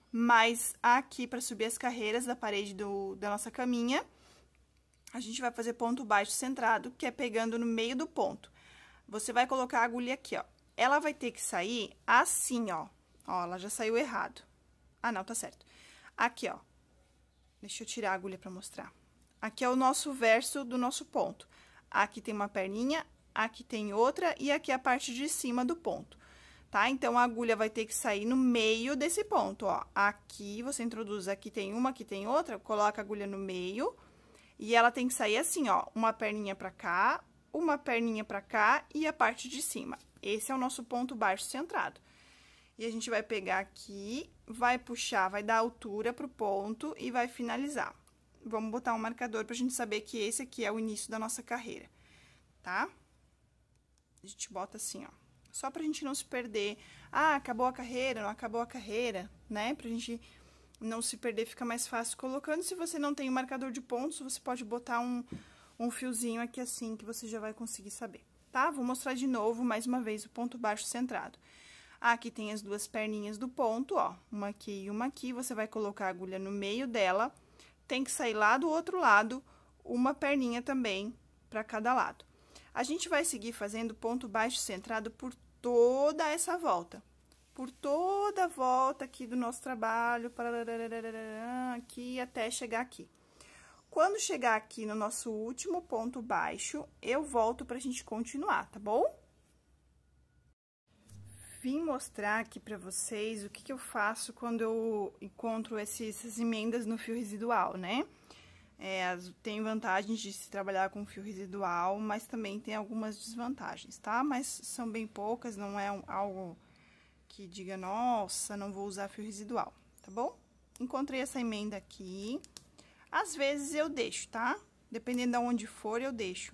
Mas aqui, para subir as carreiras da parede do, da nossa caminha, a gente vai fazer ponto baixo centrado, que é pegando no meio do ponto. Você vai colocar a agulha aqui, ó. Ela vai ter que sair assim, ó. Ó, ela já saiu errado. Ah, não, tá certo. Aqui, ó. Deixa eu tirar a agulha para mostrar. Aqui é o nosso verso do nosso ponto. Aqui tem uma perninha, aqui tem outra e aqui é a parte de cima do ponto, tá? Então, a agulha vai ter que sair no meio desse ponto, ó. Aqui, você introduz, aqui tem uma, aqui tem outra, coloca a agulha no meio e ela tem que sair assim, ó. Uma perninha pra cá, uma perninha pra cá e a parte de cima. Esse é o nosso ponto baixo centrado. E a gente vai pegar aqui, vai puxar, vai dar altura pro ponto e vai finalizar. Vamos botar um marcador pra gente saber que esse aqui é o início da nossa carreira, tá? A gente bota assim, ó. Só pra gente não se perder. Ah, acabou a carreira, não acabou a carreira, né? Pra gente não se perder, fica mais fácil colocando. Se você não tem o um marcador de pontos, você pode botar um, um fiozinho aqui assim, que você já vai conseguir saber, tá? Vou mostrar de novo, mais uma vez, o ponto baixo centrado. Aqui tem as duas perninhas do ponto, ó, uma aqui e uma aqui, você vai colocar a agulha no meio dela, tem que sair lá do outro lado, uma perninha também para cada lado. A gente vai seguir fazendo ponto baixo centrado por toda essa volta, por toda a volta aqui do nosso trabalho, aqui até chegar aqui. Quando chegar aqui no nosso último ponto baixo, eu volto para a gente continuar, tá bom? vim mostrar aqui para vocês o que, que, eu faço quando eu encontro esses, essas emendas no fio residual, né? É, tem vantagens de se trabalhar com fio residual, mas também tem algumas desvantagens, tá? Mas são bem poucas, não é um, algo que diga, nossa, não vou usar fio residual, tá bom? Encontrei essa emenda aqui. Às vezes eu deixo, tá? Dependendo de onde for, eu deixo.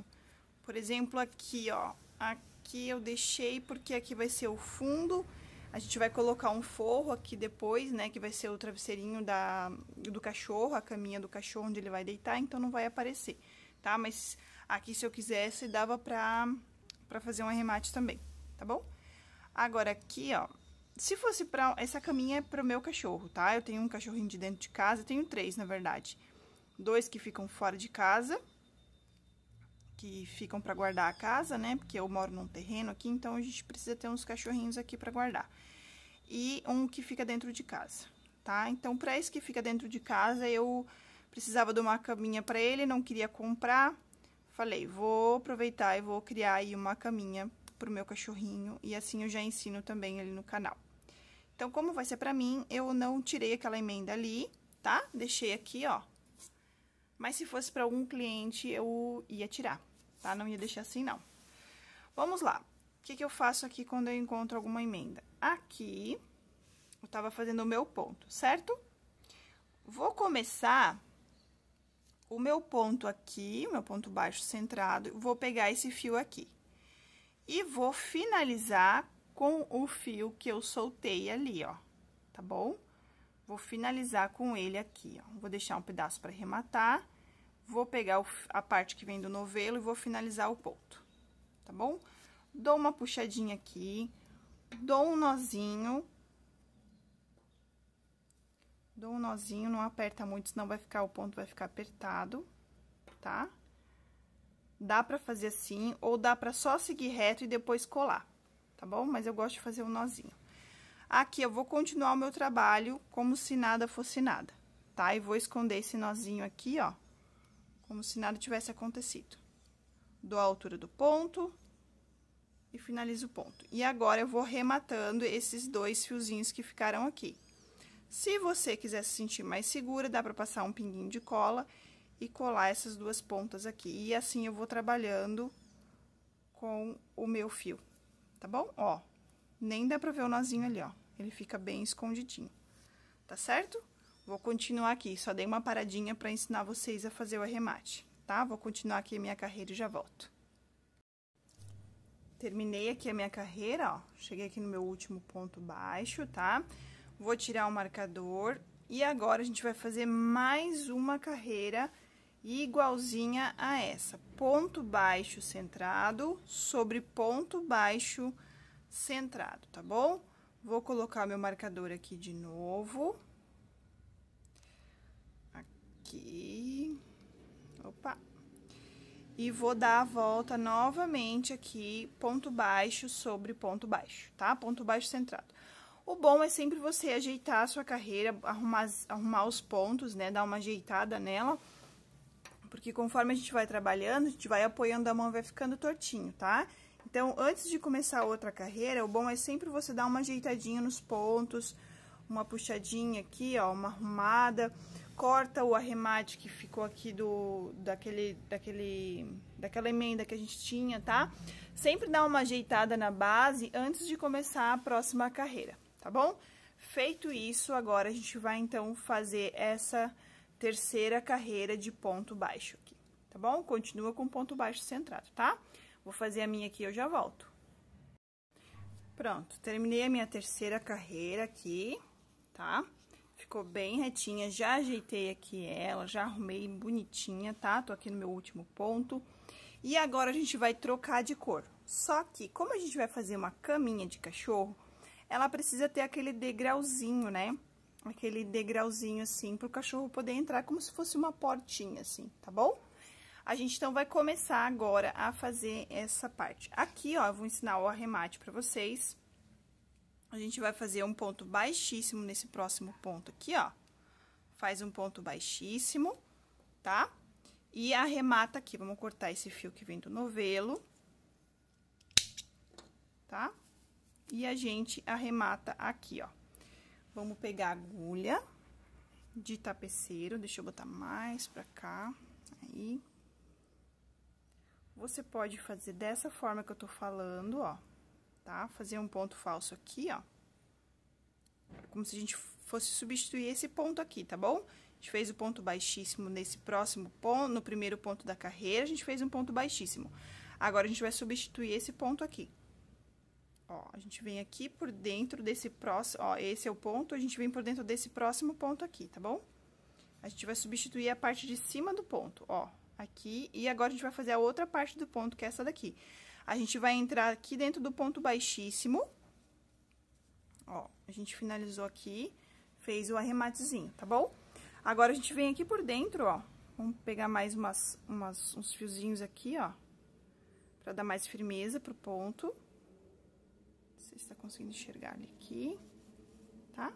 Por exemplo, aqui, ó, aqui aqui eu deixei porque aqui vai ser o fundo. A gente vai colocar um forro aqui depois, né, que vai ser o travesseirinho da, do cachorro, a caminha do cachorro onde ele vai deitar, então não vai aparecer, tá? Mas aqui se eu quisesse dava pra, pra fazer um arremate também, tá bom? Agora aqui, ó, se fosse pra... essa caminha é pro meu cachorro, tá? Eu tenho um cachorrinho de dentro de casa, tenho três, na verdade. Dois que ficam fora de casa que ficam para guardar a casa, né? Porque eu moro num terreno aqui, então a gente precisa ter uns cachorrinhos aqui para guardar. E um que fica dentro de casa, tá? Então, para esse que fica dentro de casa, eu precisava de uma caminha para ele, não queria comprar. Falei, vou aproveitar e vou criar aí uma caminha pro meu cachorrinho e assim eu já ensino também ali no canal. Então, como vai ser para mim, eu não tirei aquela emenda ali, tá? Deixei aqui, ó, mas se fosse para algum cliente, eu ia tirar, tá? Não ia deixar assim, não. Vamos lá. O que, que eu faço aqui quando eu encontro alguma emenda? Aqui, eu tava fazendo o meu ponto, certo? Vou começar o meu ponto aqui, meu ponto baixo centrado, vou pegar esse fio aqui. E vou finalizar com o fio que eu soltei ali, ó, tá bom? Vou finalizar com ele aqui, ó. Vou deixar um pedaço para arrematar vou pegar a parte que vem do novelo e vou finalizar o ponto, tá bom? Dou uma puxadinha aqui, dou um nozinho, dou um nozinho, não aperta muito, senão vai ficar, o ponto vai ficar apertado, tá? Dá pra fazer assim, ou dá pra só seguir reto e depois colar, tá bom? Mas eu gosto de fazer um nozinho. Aqui eu vou continuar o meu trabalho como se nada fosse nada, tá? E vou esconder esse nozinho aqui, ó como se nada tivesse acontecido. Dou a altura do ponto e finalizo o ponto. E agora eu vou rematando esses dois fiozinhos que ficaram aqui. Se você quiser se sentir mais segura, dá para passar um pinguinho de cola e colar essas duas pontas aqui. E assim eu vou trabalhando com o meu fio, tá bom? Ó, nem dá para ver o nozinho ali, ó. Ele fica bem escondidinho, tá certo? Vou continuar aqui, só dei uma paradinha para ensinar vocês a fazer o arremate, tá? Vou continuar aqui a minha carreira e já volto. Terminei aqui a minha carreira, ó. Cheguei aqui no meu último ponto baixo, tá? Vou tirar o marcador e agora a gente vai fazer mais uma carreira igualzinha a essa. Ponto baixo centrado sobre ponto baixo centrado, tá bom? Vou colocar meu marcador aqui de novo aqui. Opa! E vou dar a volta novamente aqui, ponto baixo sobre ponto baixo, tá? Ponto baixo centrado. O bom é sempre você ajeitar a sua carreira, arrumar, arrumar os pontos, né? Dar uma ajeitada nela. Porque conforme a gente vai trabalhando, a gente vai apoiando a mão, vai ficando tortinho, tá? Então, antes de começar outra carreira, o bom é sempre você dar uma ajeitadinha nos pontos, uma puxadinha aqui, ó, uma arrumada corta o arremate que ficou aqui do daquele daquele daquela emenda que a gente tinha, tá? Sempre dá uma ajeitada na base antes de começar a próxima carreira, tá bom? Feito isso, agora a gente vai então fazer essa terceira carreira de ponto baixo aqui, tá bom? Continua com ponto baixo centrado, tá? Vou fazer a minha aqui, eu já volto. Pronto, terminei a minha terceira carreira aqui, tá? Tá? ficou bem retinha, já ajeitei aqui ela, já arrumei bonitinha, tá? Tô aqui no meu último ponto. E agora a gente vai trocar de cor. Só que, como a gente vai fazer uma caminha de cachorro, ela precisa ter aquele degrauzinho, né? Aquele degrauzinho assim, pro cachorro poder entrar como se fosse uma portinha, assim, tá bom? A gente, então, vai começar agora a fazer essa parte. Aqui, ó, eu vou ensinar o arremate pra vocês. A gente vai fazer um ponto baixíssimo nesse próximo ponto aqui, ó. Faz um ponto baixíssimo, tá? E arremata aqui. Vamos cortar esse fio que vem do novelo, tá? E a gente arremata aqui, ó. Vamos pegar a agulha de tapeceiro, deixa eu botar mais pra cá, aí. Você pode fazer dessa forma que eu tô falando, ó tá? Fazer um ponto falso aqui, ó. Como se a gente fosse substituir esse ponto aqui, tá bom? A gente fez o ponto baixíssimo nesse próximo ponto, no primeiro ponto da carreira, a gente fez um ponto baixíssimo. Agora, a gente vai substituir esse ponto aqui. Ó, a gente vem aqui por dentro desse próximo, ó, esse é o ponto, a gente vem por dentro desse próximo ponto aqui, tá bom? A gente vai substituir a parte de cima do ponto, ó, aqui, e agora a gente vai fazer a outra parte do ponto, que é essa daqui. A gente vai entrar aqui dentro do ponto baixíssimo. Ó, a gente finalizou aqui, fez o arrematezinho, tá bom? Agora, a gente vem aqui por dentro, ó. Vamos pegar mais umas, umas uns fiozinhos aqui, ó. Pra dar mais firmeza pro ponto. Não sei se tá conseguindo enxergar ali aqui, tá?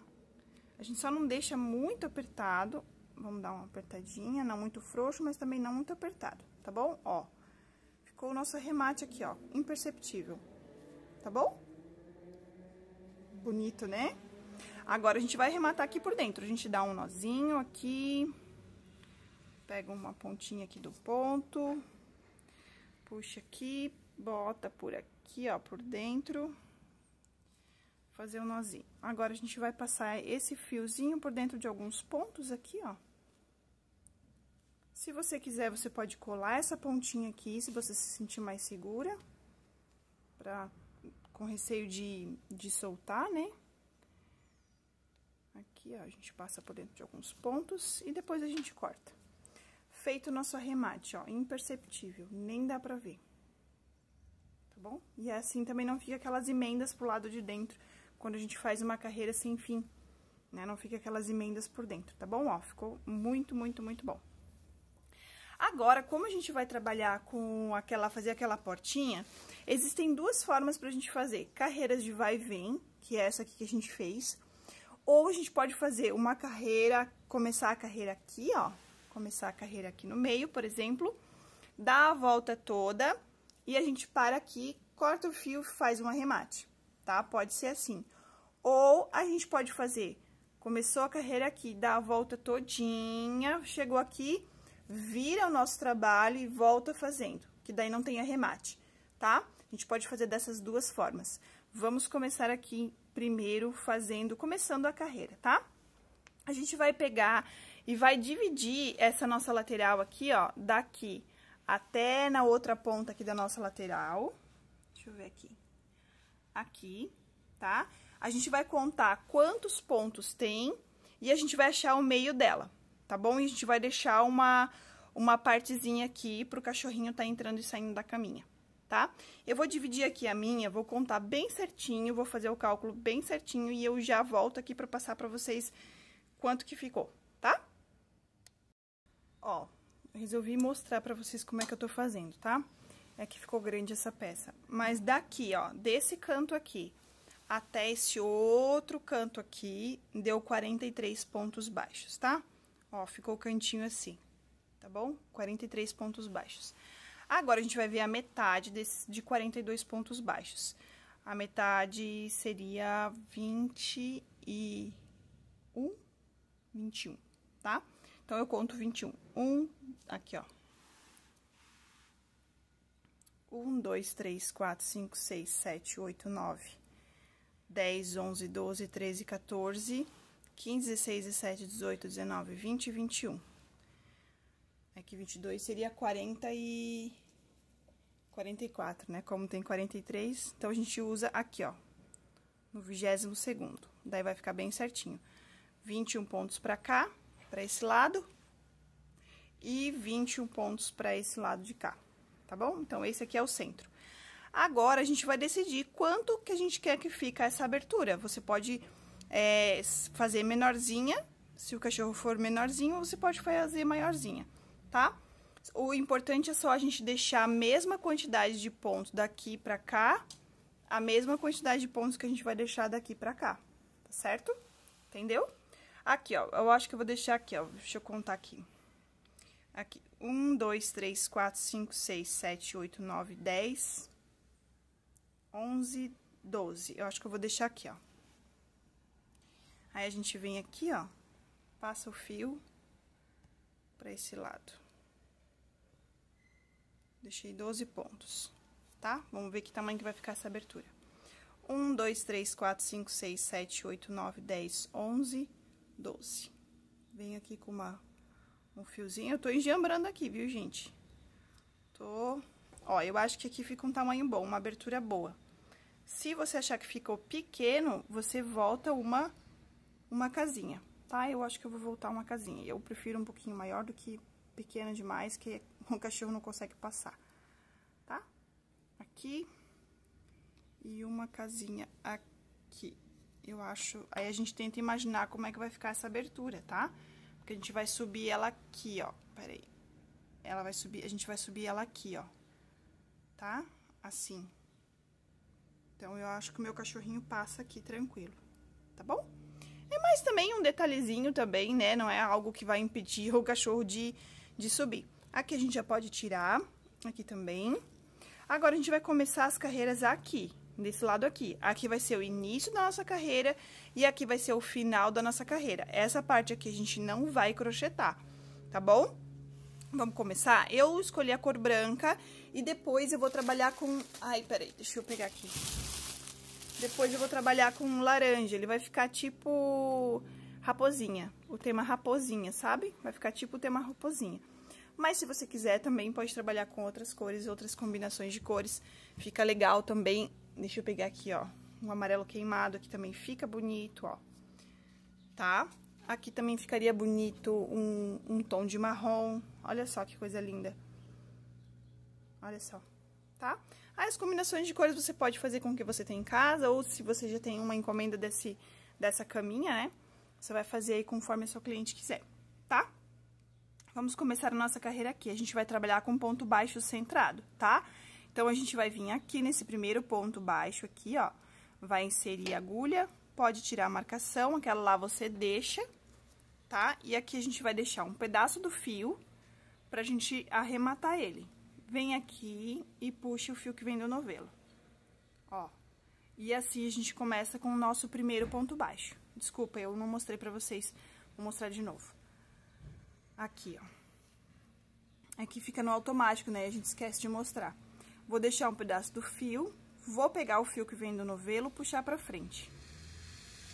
A gente só não deixa muito apertado. Vamos dar uma apertadinha, não muito frouxo, mas também não muito apertado, tá bom? Ó ficou o nosso remate aqui, ó, imperceptível. Tá bom? Bonito, né? Agora, a gente vai rematar aqui por dentro. A gente dá um nozinho aqui, pega uma pontinha aqui do ponto, puxa aqui, bota por aqui, ó, por dentro fazer o um nozinho. Agora, a gente vai passar esse fiozinho por dentro de alguns pontos aqui, ó. Se você quiser, você pode colar essa pontinha aqui, se você se sentir mais segura, pra, com receio de, de soltar, né? Aqui, ó, a gente passa por dentro de alguns pontos e depois a gente corta. Feito o nosso arremate, ó, imperceptível, nem dá pra ver. Tá bom? E é assim também não fica aquelas emendas pro lado de dentro, quando a gente faz uma carreira sem fim, né? Não fica aquelas emendas por dentro, tá bom? Ó, ficou muito, muito, muito bom. Agora, como a gente vai trabalhar com aquela, fazer aquela portinha, existem duas formas para a gente fazer. Carreiras de vai e vem, que é essa aqui que a gente fez. Ou a gente pode fazer uma carreira, começar a carreira aqui, ó. Começar a carreira aqui no meio, por exemplo. Dá a volta toda e a gente para aqui, corta o fio faz um arremate, tá? Pode ser assim. Ou a gente pode fazer, começou a carreira aqui, dá a volta todinha, chegou aqui vira o nosso trabalho e volta fazendo, que daí não tem arremate, tá? A gente pode fazer dessas duas formas. Vamos começar aqui primeiro fazendo, começando a carreira, tá? A gente vai pegar e vai dividir essa nossa lateral aqui, ó, daqui até na outra ponta aqui da nossa lateral. Deixa eu ver aqui. Aqui, tá? A gente vai contar quantos pontos tem e a gente vai achar o meio dela tá bom? E a gente vai deixar uma, uma partezinha aqui pro cachorrinho tá entrando e saindo da caminha, tá? Eu vou dividir aqui a minha, vou contar bem certinho, vou fazer o cálculo bem certinho e eu já volto aqui pra passar pra vocês quanto que ficou, tá? Ó, resolvi mostrar pra vocês como é que eu tô fazendo, tá? É que ficou grande essa peça. Mas daqui, ó, desse canto aqui até esse outro canto aqui, deu 43 pontos baixos, tá? Tá? Ó, ficou o cantinho assim, tá bom? 43 pontos baixos. Agora, a gente vai ver a metade desse, de 42 pontos baixos. A metade seria 21, 21, tá? Então, eu conto 21. Um, aqui, ó. Um, dois, três, quatro, cinco, seis, sete, oito, nove, dez, onze, doze, treze, 14, 15, 16, 17, 18, 19, 20 e 21. Aqui 22 seria 40 e 44, né? Como tem 43, então a gente usa aqui, ó, no vigésimo segundo. Daí vai ficar bem certinho. 21 pontos para cá, para esse lado, e 21 pontos para esse lado de cá, tá bom? Então, esse aqui é o centro. Agora, a gente vai decidir quanto que a gente quer que fica essa abertura. Você pode é, fazer menorzinha. Se o cachorro for menorzinho, você pode fazer maiorzinha, tá? O importante é só a gente deixar a mesma quantidade de pontos daqui pra cá, a mesma quantidade de pontos que a gente vai deixar daqui pra cá, tá certo? Entendeu? Aqui, ó, eu acho que eu vou deixar aqui, ó, deixa eu contar aqui. Aqui, 1, 2, 3, 4, 5, 6, 7, 8, 9, 10, 11, 12. Eu acho que eu vou deixar aqui, ó. Aí a gente vem aqui, ó, passa o fio pra esse lado. Deixei 12 pontos, tá? Vamos ver que tamanho que vai ficar essa abertura. 1, 2, 3, 4, 5, 6, 7, 8, 9, 10, 11, 12. Venho aqui com uma, um fiozinho. Eu tô engembrando aqui, viu, gente? Tô... Ó, eu acho que aqui fica um tamanho bom, uma abertura boa. Se você achar que ficou pequeno, você volta uma uma casinha, tá? Eu acho que eu vou voltar uma casinha. Eu prefiro um pouquinho maior do que pequena demais, que o cachorro não consegue passar, tá? Aqui e uma casinha aqui, eu acho. Aí a gente tenta imaginar como é que vai ficar essa abertura, tá? Porque a gente vai subir ela aqui, ó, peraí. Ela vai subir, a gente vai subir ela aqui, ó, tá? Assim. Então, eu acho que o meu cachorrinho passa aqui tranquilo, tá bom? É mais também um detalhezinho também, né? Não é algo que vai impedir o cachorro de, de subir. Aqui a gente já pode tirar, aqui também. Agora a gente vai começar as carreiras aqui, desse lado aqui. Aqui vai ser o início da nossa carreira e aqui vai ser o final da nossa carreira. Essa parte aqui a gente não vai crochetar, tá bom? Vamos começar? Eu escolhi a cor branca e depois eu vou trabalhar com... Ai, peraí, deixa eu pegar aqui. Depois eu vou trabalhar com laranja, ele vai ficar tipo raposinha, o tema raposinha, sabe? Vai ficar tipo o tema raposinha. Mas se você quiser também pode trabalhar com outras cores, outras combinações de cores. Fica legal também. Deixa eu pegar aqui, ó. Um amarelo queimado aqui também fica bonito, ó. Tá? Aqui também ficaria bonito um, um tom de marrom. Olha só que coisa linda. Olha só, tá? As combinações de cores você pode fazer com o que você tem em casa, ou se você já tem uma encomenda desse, dessa caminha, né? Você vai fazer aí conforme a sua cliente quiser, tá? Vamos começar a nossa carreira aqui. A gente vai trabalhar com ponto baixo centrado, tá? Então, a gente vai vir aqui nesse primeiro ponto baixo aqui, ó. Vai inserir a agulha, pode tirar a marcação, aquela lá você deixa, tá? E aqui a gente vai deixar um pedaço do fio pra gente arrematar ele vem aqui e puxa o fio que vem do novelo. Ó. E assim a gente começa com o nosso primeiro ponto baixo. Desculpa, eu não mostrei pra vocês. Vou mostrar de novo. Aqui, ó. Aqui fica no automático, né? A gente esquece de mostrar. Vou deixar um pedaço do fio. Vou pegar o fio que vem do novelo, puxar pra frente.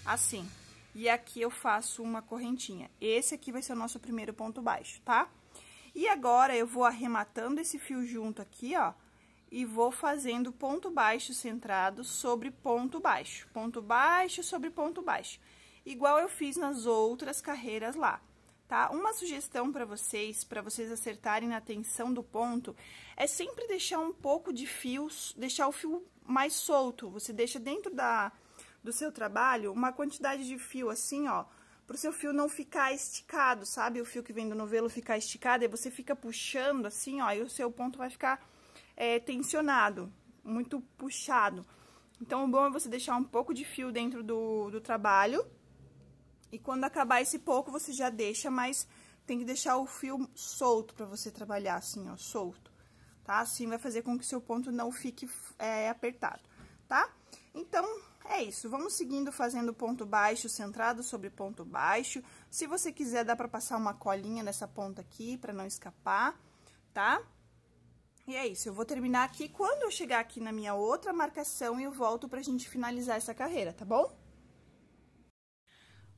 Assim. E aqui eu faço uma correntinha. Esse aqui vai ser o nosso primeiro ponto baixo, tá? Tá? E agora, eu vou arrematando esse fio junto aqui, ó, e vou fazendo ponto baixo centrado sobre ponto baixo. Ponto baixo sobre ponto baixo. Igual eu fiz nas outras carreiras lá, tá? Uma sugestão para vocês, para vocês acertarem na tensão do ponto, é sempre deixar um pouco de fio, deixar o fio mais solto. Você deixa dentro da, do seu trabalho uma quantidade de fio assim, ó, pro seu fio não ficar esticado, sabe? O fio que vem do novelo ficar esticado, e você fica puxando assim, ó, e o seu ponto vai ficar é, tensionado, muito puxado. Então, o bom é você deixar um pouco de fio dentro do, do trabalho, e quando acabar esse pouco, você já deixa, mas tem que deixar o fio solto pra você trabalhar assim, ó, solto, tá? Assim vai fazer com que seu ponto não fique é, apertado, tá? Então, é isso, vamos seguindo fazendo ponto baixo, centrado sobre ponto baixo. Se você quiser, dá pra passar uma colinha nessa ponta aqui, pra não escapar, tá? E é isso, eu vou terminar aqui. Quando eu chegar aqui na minha outra marcação, eu volto pra gente finalizar essa carreira, tá bom?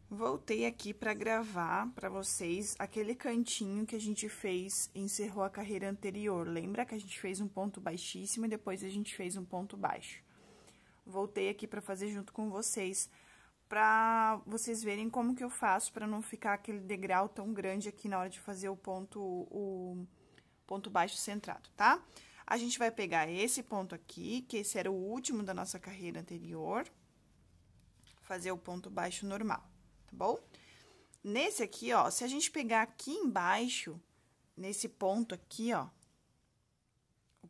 Voltei aqui para gravar para vocês aquele cantinho que a gente fez, encerrou a carreira anterior. Lembra que a gente fez um ponto baixíssimo e depois a gente fez um ponto baixo voltei aqui para fazer junto com vocês, para vocês verem como que eu faço para não ficar aquele degrau tão grande aqui na hora de fazer o ponto o ponto baixo centrado, tá? A gente vai pegar esse ponto aqui, que esse era o último da nossa carreira anterior, fazer o ponto baixo normal, tá bom? Nesse aqui, ó, se a gente pegar aqui embaixo, nesse ponto aqui, ó,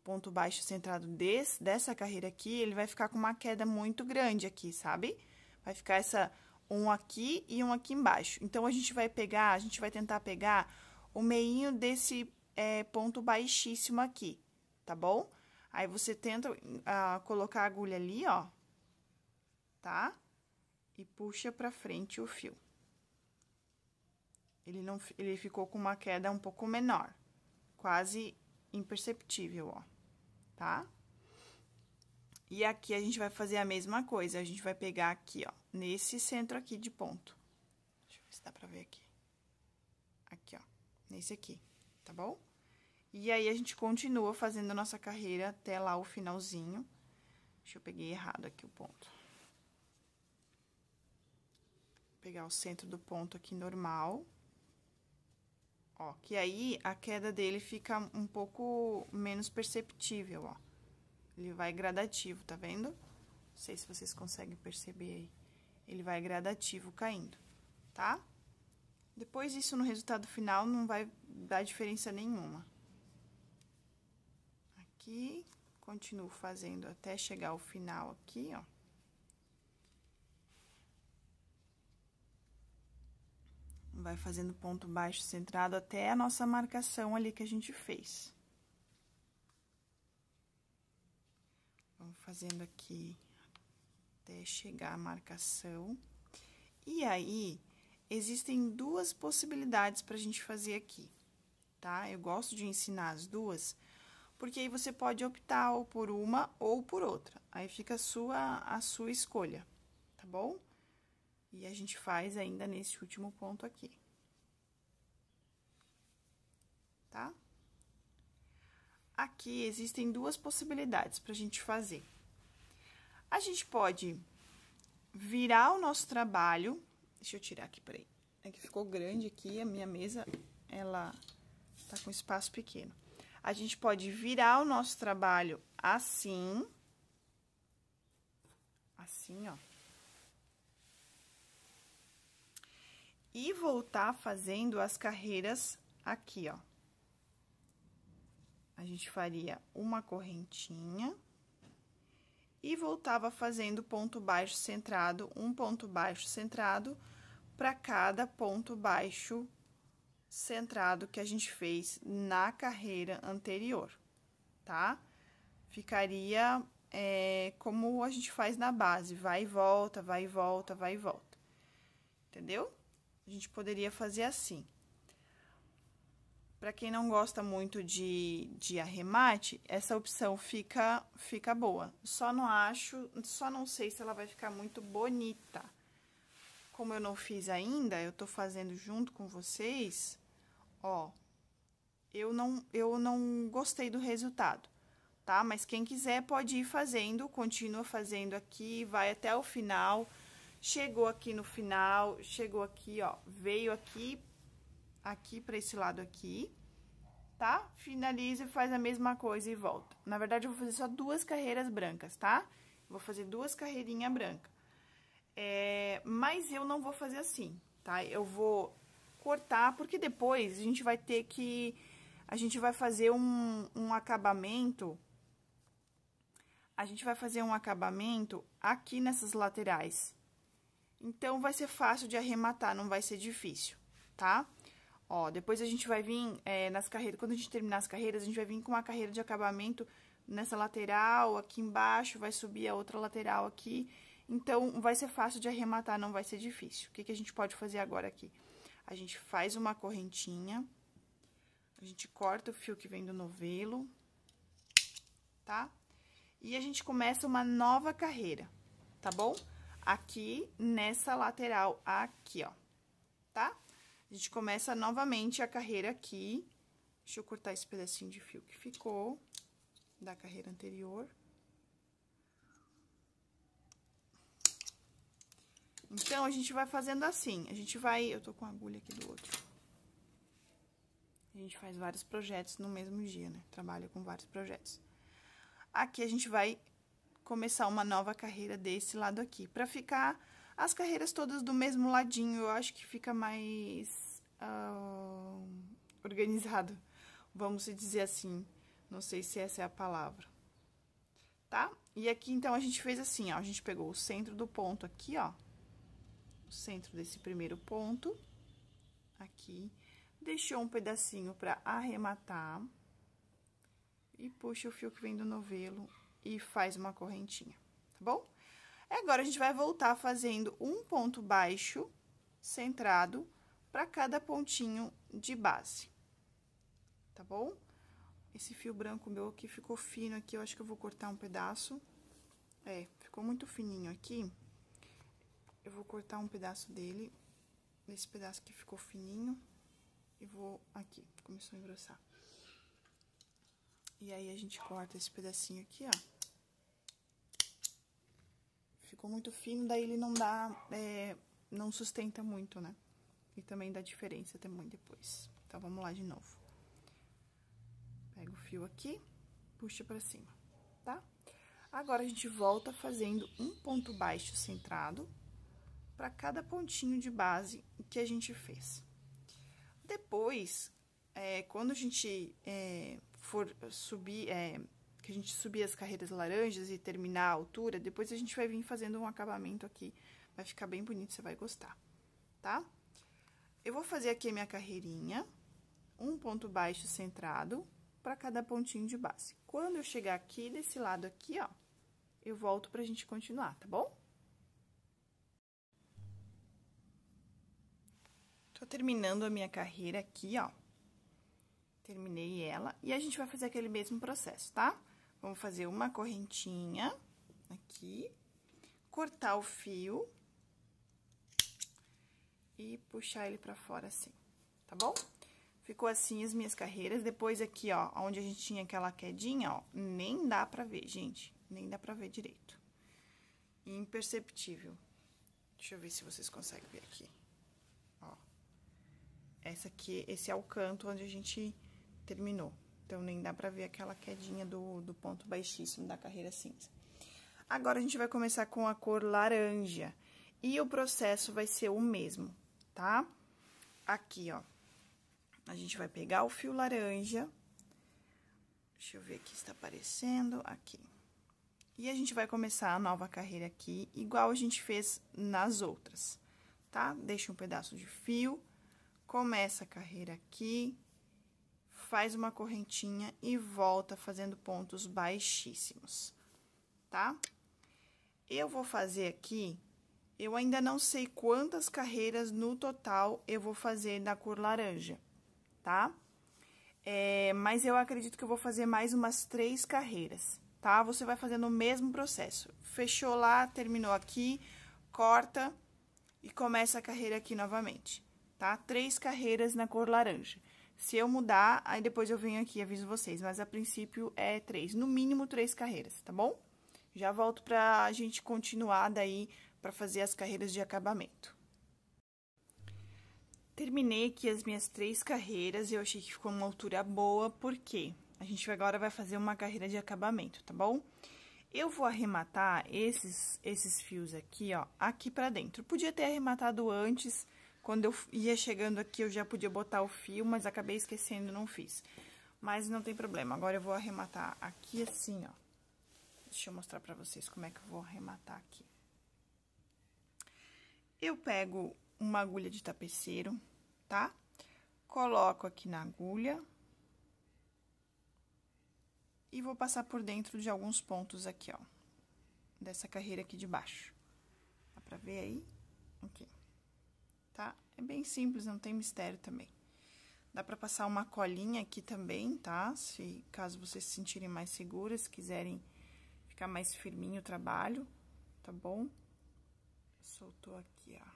ponto baixo centrado desse, dessa carreira aqui, ele vai ficar com uma queda muito grande aqui, sabe? Vai ficar essa um aqui e um aqui embaixo. Então, a gente vai pegar, a gente vai tentar pegar o meinho desse é, ponto baixíssimo aqui, tá bom? Aí, você tenta uh, colocar a agulha ali, ó, tá? E puxa pra frente o fio. Ele, não, ele ficou com uma queda um pouco menor, quase imperceptível, ó tá? E aqui a gente vai fazer a mesma coisa, a gente vai pegar aqui, ó, nesse centro aqui de ponto. Deixa eu ver se dá pra ver aqui. Aqui, ó, nesse aqui, tá bom? E aí, a gente continua fazendo a nossa carreira até lá o finalzinho. Deixa eu peguei errado aqui o ponto. Vou pegar o centro do ponto aqui normal. Ó, que aí a queda dele fica um pouco menos perceptível, ó. Ele vai gradativo, tá vendo? Não sei se vocês conseguem perceber aí. Ele vai gradativo caindo, tá? Depois disso, no resultado final, não vai dar diferença nenhuma. Aqui, continuo fazendo até chegar ao final aqui, ó. Vai fazendo ponto baixo centrado até a nossa marcação ali que a gente fez. Vamos fazendo aqui até chegar a marcação. E aí, existem duas possibilidades para a gente fazer aqui, tá? Eu gosto de ensinar as duas, porque aí você pode optar ou por uma ou por outra. Aí fica a sua, a sua escolha, tá bom? E a gente faz ainda nesse último ponto aqui. Tá? Aqui existem duas possibilidades para a gente fazer. A gente pode virar o nosso trabalho. Deixa eu tirar aqui, peraí. É que ficou grande aqui, a minha mesa, ela tá com espaço pequeno. A gente pode virar o nosso trabalho assim. Assim, ó. e voltar fazendo as carreiras aqui, ó. A gente faria uma correntinha e voltava fazendo ponto baixo centrado, um ponto baixo centrado para cada ponto baixo centrado que a gente fez na carreira anterior, tá? Ficaria é, como a gente faz na base, vai e volta, vai e volta, vai e volta, entendeu? a gente poderia fazer assim. Para quem não gosta muito de, de arremate, essa opção fica, fica boa. Só não acho, só não sei se ela vai ficar muito bonita. Como eu não fiz ainda, eu tô fazendo junto com vocês, ó. Eu não, eu não gostei do resultado, tá? Mas quem quiser pode ir fazendo, continua fazendo aqui, vai até o final Chegou aqui no final, chegou aqui, ó, veio aqui, aqui pra esse lado aqui, tá? Finaliza, faz a mesma coisa e volta. Na verdade, eu vou fazer só duas carreiras brancas, tá? Vou fazer duas carreirinhas brancas. É, mas eu não vou fazer assim, tá? Eu vou cortar, porque depois a gente vai ter que... A gente vai fazer um, um acabamento... A gente vai fazer um acabamento aqui nessas laterais, então, vai ser fácil de arrematar, não vai ser difícil, tá? Ó, depois a gente vai vir é, nas carreiras, quando a gente terminar as carreiras, a gente vai vir com uma carreira de acabamento nessa lateral, aqui embaixo, vai subir a outra lateral aqui. Então, vai ser fácil de arrematar, não vai ser difícil. O que, que a gente pode fazer agora aqui? A gente faz uma correntinha, a gente corta o fio que vem do novelo, tá? E a gente começa uma nova carreira, tá bom? aqui nessa lateral aqui, ó, tá? A gente começa novamente a carreira aqui. Deixa eu cortar esse pedacinho de fio que ficou da carreira anterior. Então, a gente vai fazendo assim, a gente vai... Eu tô com a agulha aqui do outro. A gente faz vários projetos no mesmo dia, né? Trabalha com vários projetos. Aqui a gente vai começar uma nova carreira desse lado aqui. Pra ficar as carreiras todas do mesmo ladinho, eu acho que fica mais uh, organizado, vamos dizer assim. Não sei se essa é a palavra, tá? E aqui, então, a gente fez assim, ó, a gente pegou o centro do ponto aqui, ó, o centro desse primeiro ponto, aqui, deixou um pedacinho pra arrematar e puxa o fio que vem do novelo e faz uma correntinha, tá bom? E agora, a gente vai voltar fazendo um ponto baixo, centrado, para cada pontinho de base, tá bom? Esse fio branco meu aqui ficou fino aqui, eu acho que eu vou cortar um pedaço. É, ficou muito fininho aqui. Eu vou cortar um pedaço dele, nesse pedaço que ficou fininho, e vou aqui, começou a engrossar. E aí, a gente corta esse pedacinho aqui, ó ficou muito fino, daí ele não dá, é, não sustenta muito, né? E também dá diferença também depois. Então, vamos lá de novo. Pega o fio aqui, puxa pra cima, tá? Agora, a gente volta fazendo um ponto baixo centrado para cada pontinho de base que a gente fez. Depois, é, quando a gente é, for subir, é, que a gente subir as carreiras laranjas e terminar a altura, depois a gente vai vir fazendo um acabamento aqui. Vai ficar bem bonito, você vai gostar, tá? Eu vou fazer aqui a minha carreirinha, um ponto baixo centrado para cada pontinho de base. Quando eu chegar aqui, desse lado aqui, ó, eu volto pra gente continuar, tá bom? Tô terminando a minha carreira aqui, ó. Terminei ela e a gente vai fazer aquele mesmo processo, tá? Tá? Vamos fazer uma correntinha aqui, cortar o fio e puxar ele pra fora assim, tá bom? Ficou assim as minhas carreiras. Depois aqui, ó, onde a gente tinha aquela quedinha, ó, nem dá pra ver, gente. Nem dá pra ver direito. Imperceptível. Deixa eu ver se vocês conseguem ver aqui. Ó. Essa aqui, esse é o canto onde a gente terminou. Então, nem dá pra ver aquela quedinha do, do ponto baixíssimo da carreira cinza. Agora, a gente vai começar com a cor laranja. E o processo vai ser o mesmo, tá? Aqui, ó. A gente vai pegar o fio laranja. Deixa eu ver aqui se está aparecendo. Aqui. E a gente vai começar a nova carreira aqui, igual a gente fez nas outras, tá? Deixa um pedaço de fio, começa a carreira aqui, faz uma correntinha e volta fazendo pontos baixíssimos, tá? Eu vou fazer aqui, eu ainda não sei quantas carreiras no total eu vou fazer na cor laranja, tá? É, mas eu acredito que eu vou fazer mais umas três carreiras, tá? Você vai fazendo o mesmo processo. Fechou lá, terminou aqui, corta e começa a carreira aqui novamente, tá? Três carreiras na cor laranja. Se eu mudar, aí depois eu venho aqui e aviso vocês, mas a princípio é três, no mínimo três carreiras, tá bom? Já volto pra gente continuar daí para fazer as carreiras de acabamento. Terminei aqui as minhas três carreiras, eu achei que ficou uma altura boa, porque a gente agora vai fazer uma carreira de acabamento, tá bom? Eu vou arrematar esses, esses fios aqui, ó, aqui pra dentro. podia ter arrematado antes, quando eu ia chegando aqui, eu já podia botar o fio, mas acabei esquecendo, e não fiz. Mas não tem problema. Agora eu vou arrematar aqui assim, ó. Deixa eu mostrar pra vocês como é que eu vou arrematar aqui. Eu pego uma agulha de tapeceiro, tá? Coloco aqui na agulha. E vou passar por dentro de alguns pontos aqui, ó. Dessa carreira aqui de baixo. Dá pra ver aí? Ok tá? É bem simples, não tem mistério também. Dá para passar uma colinha aqui também, tá? Se caso vocês se sentirem mais seguras, quiserem ficar mais firminho o trabalho, tá bom? Soltou aqui, ó.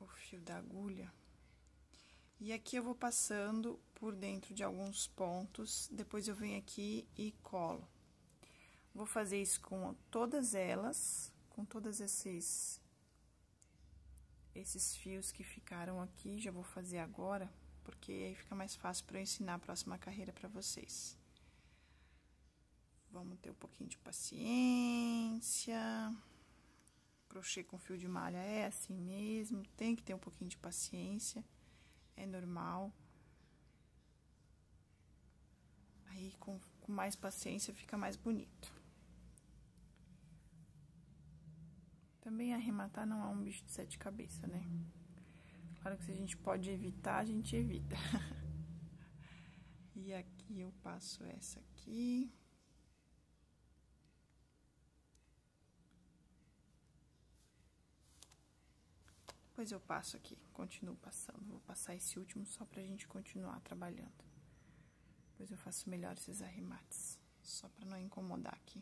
O fio da agulha. E aqui eu vou passando por dentro de alguns pontos, depois eu venho aqui e colo. Vou fazer isso com todas elas, com todos esses esses fios que ficaram aqui, já vou fazer agora, porque aí fica mais fácil para eu ensinar a próxima carreira para vocês. Vamos ter um pouquinho de paciência. Crochê com fio de malha é assim mesmo, tem que ter um pouquinho de paciência, é normal. Aí, com, com mais paciência, fica mais bonito. Também arrematar não é um bicho de sete cabeças, né? Claro que se a gente pode evitar, a gente evita. e aqui eu passo essa aqui. Depois eu passo aqui, continuo passando. Vou passar esse último só pra gente continuar trabalhando. Depois eu faço melhor esses arremates, só pra não incomodar aqui.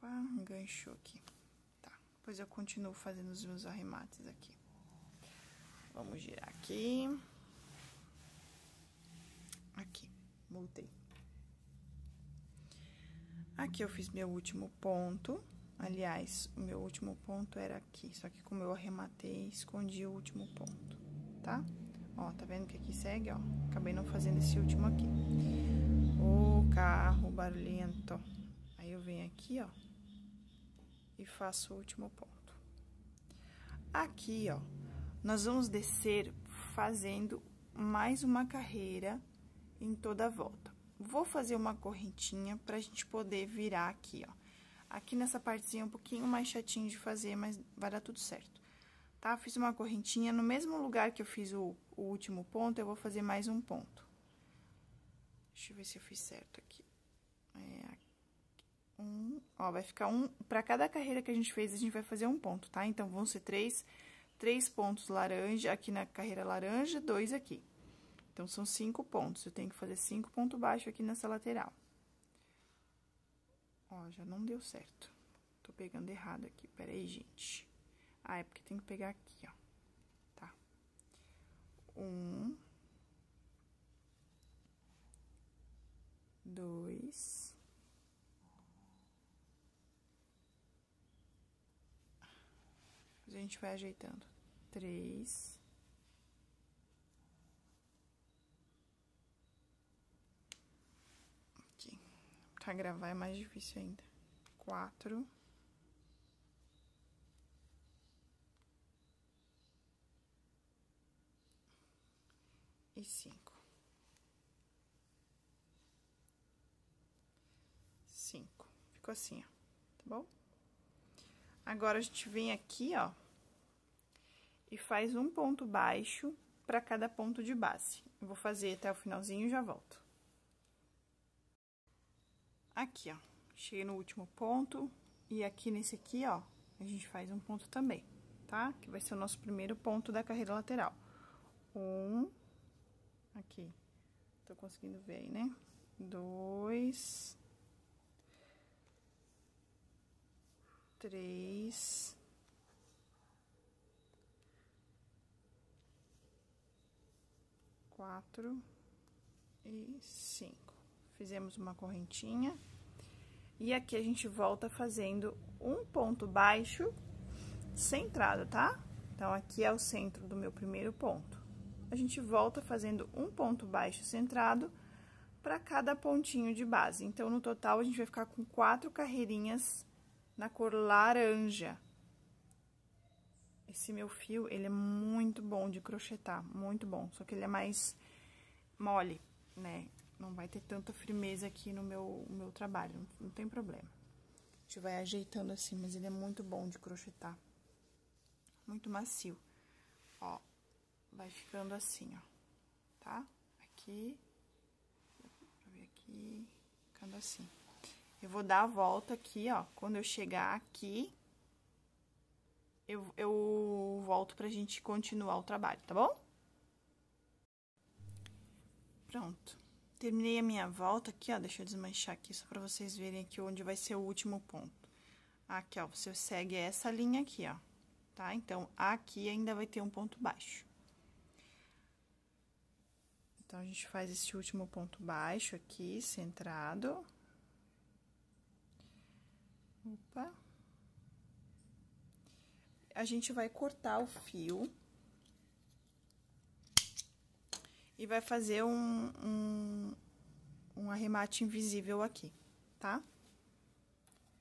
Opa, enganchou aqui. Tá, depois eu continuo fazendo os meus arremates aqui. Vamos girar aqui. Aqui, voltei. Aqui eu fiz meu último ponto. Aliás, o meu último ponto era aqui, só que como eu arrematei, escondi o último ponto, tá? Ó, tá vendo que aqui segue, ó? Acabei não fazendo esse último aqui. O carro barulhento. Aí eu venho aqui, ó, e faço o último ponto. Aqui, ó, nós vamos descer fazendo mais uma carreira em toda a volta. Vou fazer uma correntinha pra gente poder virar aqui, ó. Aqui nessa partezinha é um pouquinho mais chatinho de fazer, mas vai dar tudo certo. Tá? Fiz uma correntinha, no mesmo lugar que eu fiz o, o último ponto, eu vou fazer mais um ponto. Deixa eu ver se eu fiz certo aqui. Ó, vai ficar um... Pra cada carreira que a gente fez, a gente vai fazer um ponto, tá? Então, vão ser três, três pontos laranja, aqui na carreira laranja, dois aqui. Então, são cinco pontos. Eu tenho que fazer cinco pontos baixos aqui nessa lateral. Ó, já não deu certo. Tô pegando errado aqui, peraí, gente. Ah, é porque tem que pegar aqui, ó. Tá. Um... Dois... A gente vai ajeitando. Três. Aqui. Pra gravar é mais difícil ainda. Quatro. E cinco. Cinco. Ficou assim, ó. Tá bom? Agora, a gente vem aqui, ó, e faz um ponto baixo para cada ponto de base. Eu vou fazer até o finalzinho e já volto. Aqui, ó, cheguei no último ponto, e aqui nesse aqui, ó, a gente faz um ponto também, tá? Que vai ser o nosso primeiro ponto da carreira lateral. Um, aqui, tô conseguindo ver aí, né? Dois, três, quatro e cinco. Fizemos uma correntinha. E aqui a gente volta fazendo um ponto baixo centrado, tá? Então, aqui é o centro do meu primeiro ponto. A gente volta fazendo um ponto baixo centrado para cada pontinho de base. Então, no total, a gente vai ficar com quatro carreirinhas na cor laranja. Esse meu fio, ele é muito bom de crochetar, muito bom. Só que ele é mais mole, né? Não vai ter tanta firmeza aqui no meu, meu trabalho, não, tem problema. A gente vai ajeitando assim, mas ele é muito bom de crochetar. Muito macio. Ó, vai ficando assim, ó. Tá? Aqui. Deixa eu ver aqui. Ficando assim. Eu vou dar a volta aqui, ó. Quando eu chegar aqui, eu, eu volto pra gente continuar o trabalho, tá bom? Pronto. Terminei a minha volta aqui, ó. Deixa eu desmanchar aqui só pra vocês verem aqui onde vai ser o último ponto. Aqui, ó, você segue essa linha aqui, ó. Tá? Então, aqui ainda vai ter um ponto baixo. Então, a gente faz esse último ponto baixo aqui, centrado. Opa. A gente vai cortar o fio. E vai fazer um, um, um arremate invisível aqui, tá?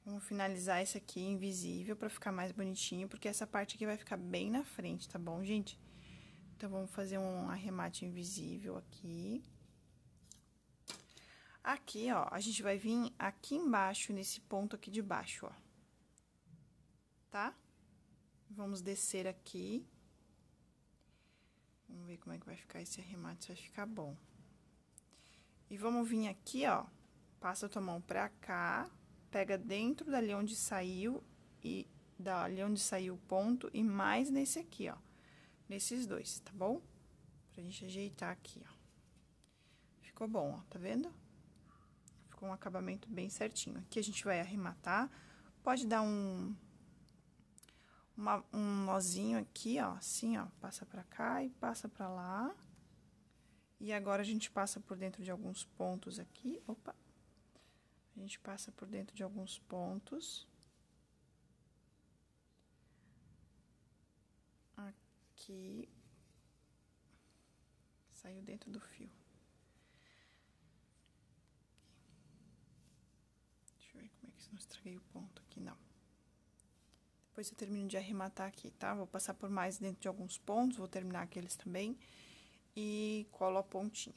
Vamos finalizar esse aqui invisível pra ficar mais bonitinho, porque essa parte aqui vai ficar bem na frente, tá bom, gente? Então, vamos fazer um arremate invisível Aqui. Aqui, ó, a gente vai vir aqui embaixo, nesse ponto aqui de baixo, ó. Tá? Vamos descer aqui. Vamos ver como é que vai ficar esse arremate, se vai ficar bom. E vamos vir aqui, ó, passa a tua mão pra cá, pega dentro dali onde saiu e dali onde saiu o ponto e mais nesse aqui, ó. Nesses dois, tá bom? Pra gente ajeitar aqui, ó. Ficou bom, ó, tá vendo? ficou um acabamento bem certinho. Aqui a gente vai arrematar, pode dar um, uma, um nozinho aqui, ó, assim, ó, passa pra cá e passa pra lá. E agora a gente passa por dentro de alguns pontos aqui, opa, a gente passa por dentro de alguns pontos. Aqui, saiu dentro do fio. se não estraguei o ponto aqui, não. Depois eu termino de arrematar aqui, tá? Vou passar por mais dentro de alguns pontos, vou terminar aqueles também. E colo a pontinha.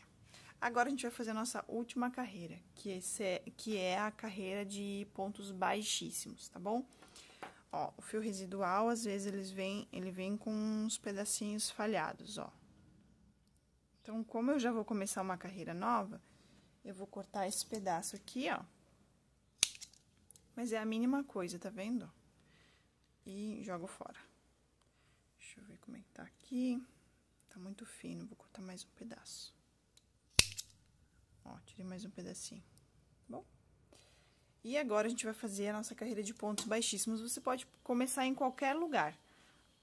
Agora, a gente vai fazer a nossa última carreira, que, esse é, que é a carreira de pontos baixíssimos, tá bom? Ó, o fio residual, às vezes, eles vem, ele vem com uns pedacinhos falhados, ó. Então, como eu já vou começar uma carreira nova, eu vou cortar esse pedaço aqui, ó. Mas é a mínima coisa, tá vendo? E jogo fora. Deixa eu ver como é que tá aqui. Tá muito fino, vou cortar mais um pedaço. Ó, tirei mais um pedacinho, tá bom? E agora a gente vai fazer a nossa carreira de pontos baixíssimos. Você pode começar em qualquer lugar,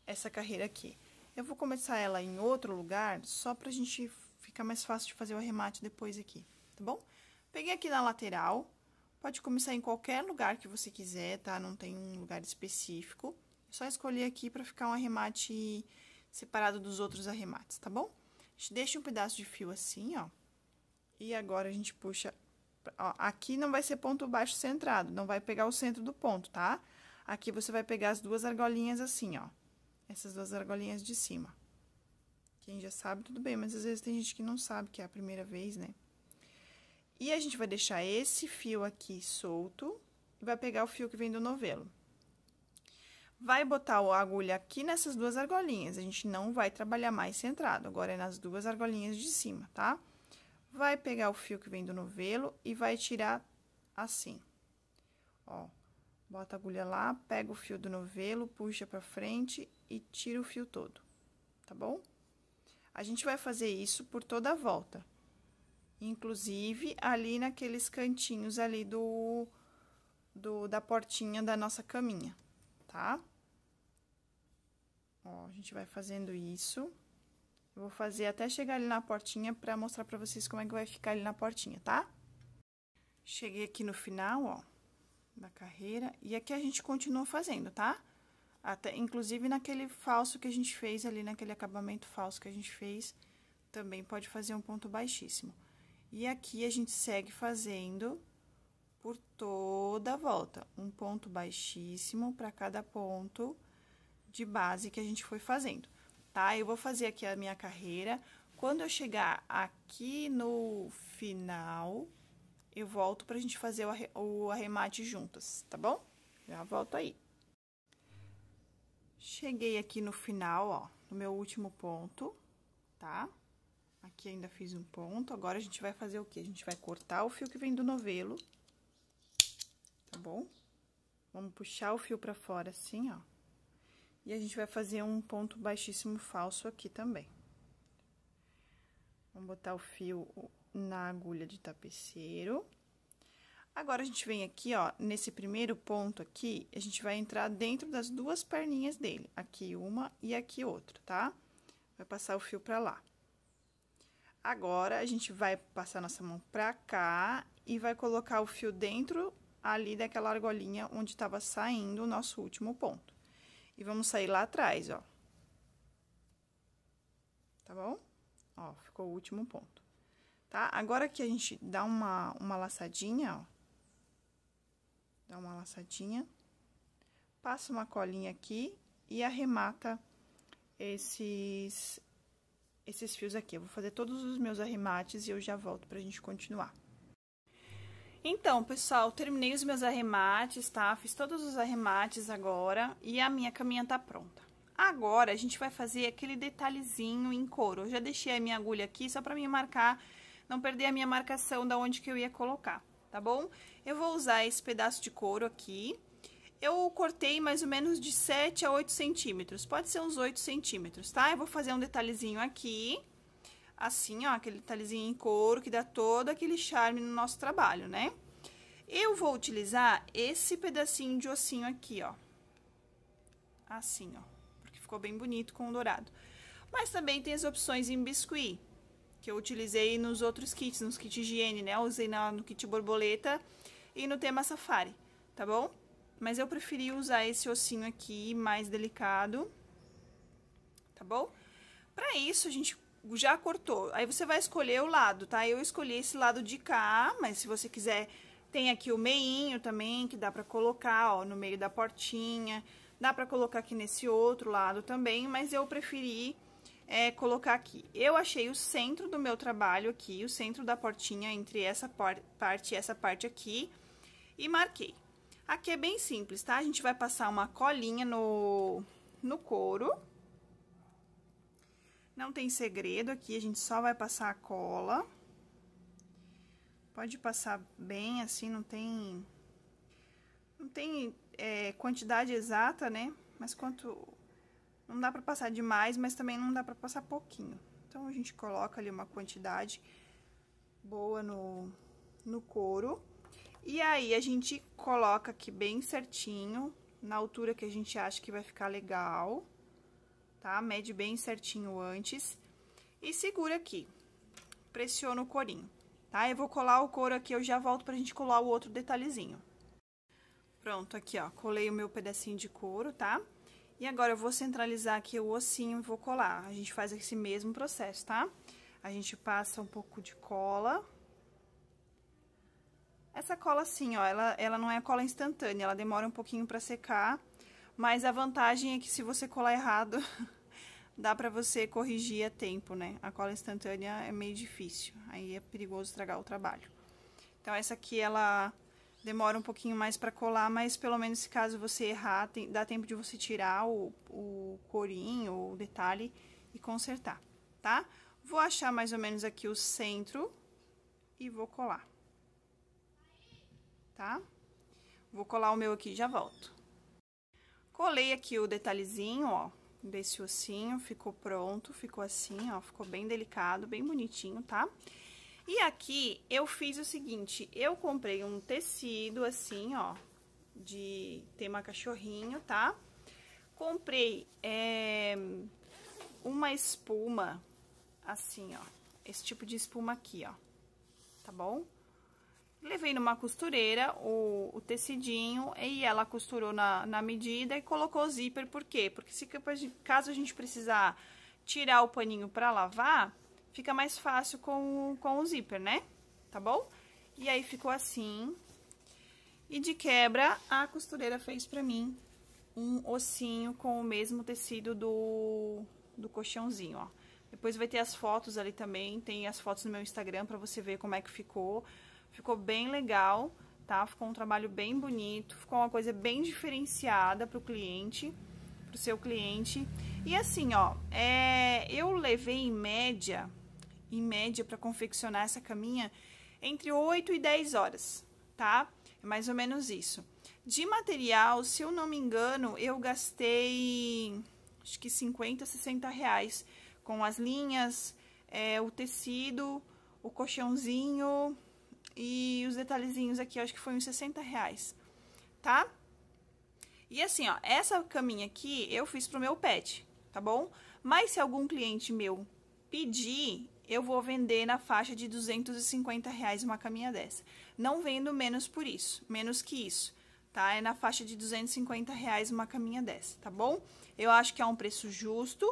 essa carreira aqui. Eu vou começar ela em outro lugar, só pra gente ficar mais fácil de fazer o arremate depois aqui, tá bom? Peguei aqui na lateral, Pode começar em qualquer lugar que você quiser, tá? Não tem um lugar específico. É só escolher aqui para ficar um arremate separado dos outros arremates, tá bom? A gente deixa um pedaço de fio assim, ó. E agora a gente puxa... Ó, aqui não vai ser ponto baixo centrado, não vai pegar o centro do ponto, tá? Aqui você vai pegar as duas argolinhas assim, ó. Essas duas argolinhas de cima. Quem já sabe, tudo bem, mas às vezes tem gente que não sabe, que é a primeira vez, né? E a gente vai deixar esse fio aqui solto e vai pegar o fio que vem do novelo. Vai botar a agulha aqui nessas duas argolinhas, a gente não vai trabalhar mais centrado, agora é nas duas argolinhas de cima, tá? Vai pegar o fio que vem do novelo e vai tirar assim, ó. Bota a agulha lá, pega o fio do novelo, puxa pra frente e tira o fio todo, tá bom? A gente vai fazer isso por toda a volta. Inclusive, ali naqueles cantinhos ali do, do da portinha da nossa caminha, tá? Ó, a gente vai fazendo isso. Eu vou fazer até chegar ali na portinha para mostrar para vocês como é que vai ficar ali na portinha, tá? Cheguei aqui no final, ó, da carreira, e aqui a gente continua fazendo, tá? Até, inclusive, naquele falso que a gente fez ali, naquele acabamento falso que a gente fez, também pode fazer um ponto baixíssimo. E aqui a gente segue fazendo por toda a volta, um ponto baixíssimo para cada ponto de base que a gente foi fazendo, tá? Eu vou fazer aqui a minha carreira. Quando eu chegar aqui no final, eu volto para a gente fazer o arremate juntas, tá bom? Já volto aí. Cheguei aqui no final, ó, no meu último ponto, tá? Tá? Aqui ainda fiz um ponto. Agora, a gente vai fazer o quê? A gente vai cortar o fio que vem do novelo, tá bom? Vamos puxar o fio pra fora assim, ó. E a gente vai fazer um ponto baixíssimo falso aqui também. Vamos botar o fio na agulha de tapeceiro. Agora, a gente vem aqui, ó, nesse primeiro ponto aqui, a gente vai entrar dentro das duas perninhas dele. Aqui uma e aqui outra, tá? Vai passar o fio pra lá. Agora a gente vai passar nossa mão pra cá e vai colocar o fio dentro ali daquela argolinha onde estava saindo o nosso último ponto. E vamos sair lá atrás, ó. Tá bom? Ó, ficou o último ponto. Tá? Agora que a gente dá uma, uma laçadinha, ó. Dá uma laçadinha. Passa uma colinha aqui e arremata esses, esses fios aqui. Eu vou fazer todos os meus arremates e eu já volto pra gente continuar. Então, pessoal, terminei os meus arremates, tá? Fiz todos os arremates agora e a minha caminha tá pronta. Agora, a gente vai fazer aquele detalhezinho em couro. Eu já deixei a minha agulha aqui só pra mim marcar, não perder a minha marcação da onde que eu ia colocar, tá bom? Eu vou usar esse pedaço de couro aqui, eu cortei mais ou menos de 7 a 8 centímetros, pode ser uns 8 centímetros, tá? Eu vou fazer um detalhezinho aqui, assim, ó, aquele detalhezinho em couro que dá todo aquele charme no nosso trabalho, né? Eu vou utilizar esse pedacinho de ossinho aqui, ó, assim, ó, porque ficou bem bonito com o dourado. Mas também tem as opções em biscuit, que eu utilizei nos outros kits, nos kits higiene, né? Eu usei no kit borboleta e no tema safari, tá bom? Mas eu preferi usar esse ossinho aqui mais delicado, tá bom? Pra isso, a gente já cortou. Aí você vai escolher o lado, tá? Eu escolhi esse lado de cá, mas se você quiser, tem aqui o meinho também, que dá pra colocar, ó, no meio da portinha. Dá pra colocar aqui nesse outro lado também, mas eu preferi é, colocar aqui. Eu achei o centro do meu trabalho aqui, o centro da portinha entre essa parte e essa parte aqui, e marquei. Aqui é bem simples, tá? A gente vai passar uma colinha no, no couro. Não tem segredo aqui, a gente só vai passar a cola. Pode passar bem, assim, não tem... Não tem é, quantidade exata, né? Mas quanto... Não dá pra passar demais, mas também não dá pra passar pouquinho. Então, a gente coloca ali uma quantidade boa no, no couro. E aí, a gente coloca aqui bem certinho, na altura que a gente acha que vai ficar legal, tá? Mede bem certinho antes e segura aqui. Pressiona o corinho, tá? Eu vou colar o couro aqui, eu já volto pra gente colar o outro detalhezinho. Pronto, aqui, ó, colei o meu pedacinho de couro, tá? E agora, eu vou centralizar aqui o ossinho e vou colar. A gente faz esse mesmo processo, tá? A gente passa um pouco de cola essa cola assim, ó, ela, ela não é cola instantânea, ela demora um pouquinho pra secar, mas a vantagem é que se você colar errado, dá pra você corrigir a tempo, né? A cola instantânea é meio difícil, aí é perigoso estragar o trabalho. Então, essa aqui, ela demora um pouquinho mais para colar, mas pelo menos se caso você errar, tem, dá tempo de você tirar o, o corinho, o detalhe e consertar, tá? Vou achar mais ou menos aqui o centro e vou colar tá? Vou colar o meu aqui e já volto. Colei aqui o detalhezinho, ó, desse ossinho, ficou pronto, ficou assim, ó, ficou bem delicado, bem bonitinho, tá? E aqui eu fiz o seguinte, eu comprei um tecido assim, ó, de tema cachorrinho, tá? Comprei é, uma espuma, assim, ó, esse tipo de espuma aqui, ó, tá bom? Levei numa costureira o, o tecidinho e ela costurou na, na, medida e colocou o zíper, por quê? Porque se caso a gente precisar tirar o paninho para lavar, fica mais fácil com, com o zíper, né? Tá bom? E aí ficou assim. E de quebra, a costureira fez pra mim um ossinho com o mesmo tecido do, do colchãozinho, ó. Depois vai ter as fotos ali também, tem as fotos no meu Instagram pra você ver como é que ficou. Ficou bem legal, tá? Ficou um trabalho bem bonito, ficou uma coisa bem diferenciada para o cliente, para o seu cliente. E assim, ó, é, eu levei em média, em média, para confeccionar essa caminha entre 8 e 10 horas, tá? É mais ou menos isso. De material, se eu não me engano, eu gastei acho que 50, 60 reais com as linhas, é, o tecido, o colchãozinho, e os detalhezinhos aqui, acho que foi uns 60 reais, tá? E assim, ó, essa caminha aqui eu fiz pro meu pet, tá bom? Mas se algum cliente meu pedir, eu vou vender na faixa de 250 reais uma caminha dessa. Não vendo menos por isso, menos que isso, tá? É na faixa de 250 reais uma caminha dessa, tá bom? Eu acho que é um preço justo,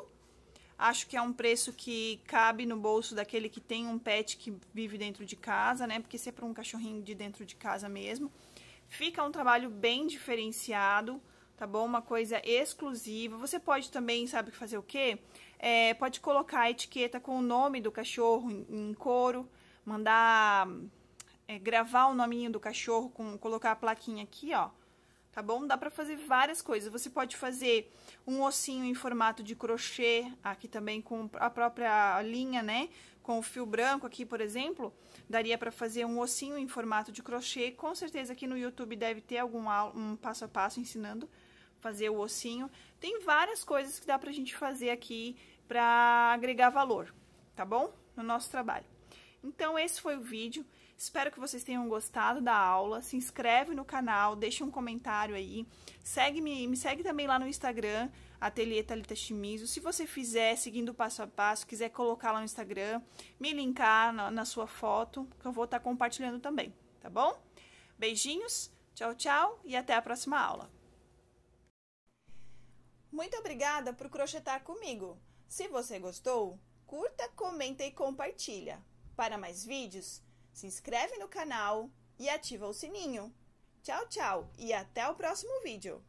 Acho que é um preço que cabe no bolso daquele que tem um pet que vive dentro de casa, né? Porque se é para um cachorrinho de dentro de casa mesmo. Fica um trabalho bem diferenciado, tá bom? Uma coisa exclusiva. Você pode também, sabe fazer o quê? É, pode colocar a etiqueta com o nome do cachorro em, em couro, mandar é, gravar o nominho do cachorro, com, colocar a plaquinha aqui, ó tá bom? Dá pra fazer várias coisas. Você pode fazer um ossinho em formato de crochê, aqui também com a própria linha, né? Com o fio branco aqui, por exemplo, daria pra fazer um ossinho em formato de crochê. Com certeza aqui no YouTube deve ter algum um passo a passo ensinando fazer o ossinho. Tem várias coisas que dá pra gente fazer aqui pra agregar valor, tá bom? No nosso trabalho. Então, esse foi o vídeo. Espero que vocês tenham gostado da aula. Se inscreve no canal, deixa um comentário aí. Segue me, me segue também lá no Instagram, Ateliê Thalita Shimizu. Se você fizer seguindo passo a passo, quiser colocar lá no Instagram, me linkar na, na sua foto, que eu vou estar tá compartilhando também, tá bom? Beijinhos, tchau, tchau e até a próxima aula. Muito obrigada por crochetar comigo. Se você gostou, curta, comenta e compartilha. Para mais vídeos, se inscreve no canal e ativa o sininho. Tchau, tchau e até o próximo vídeo!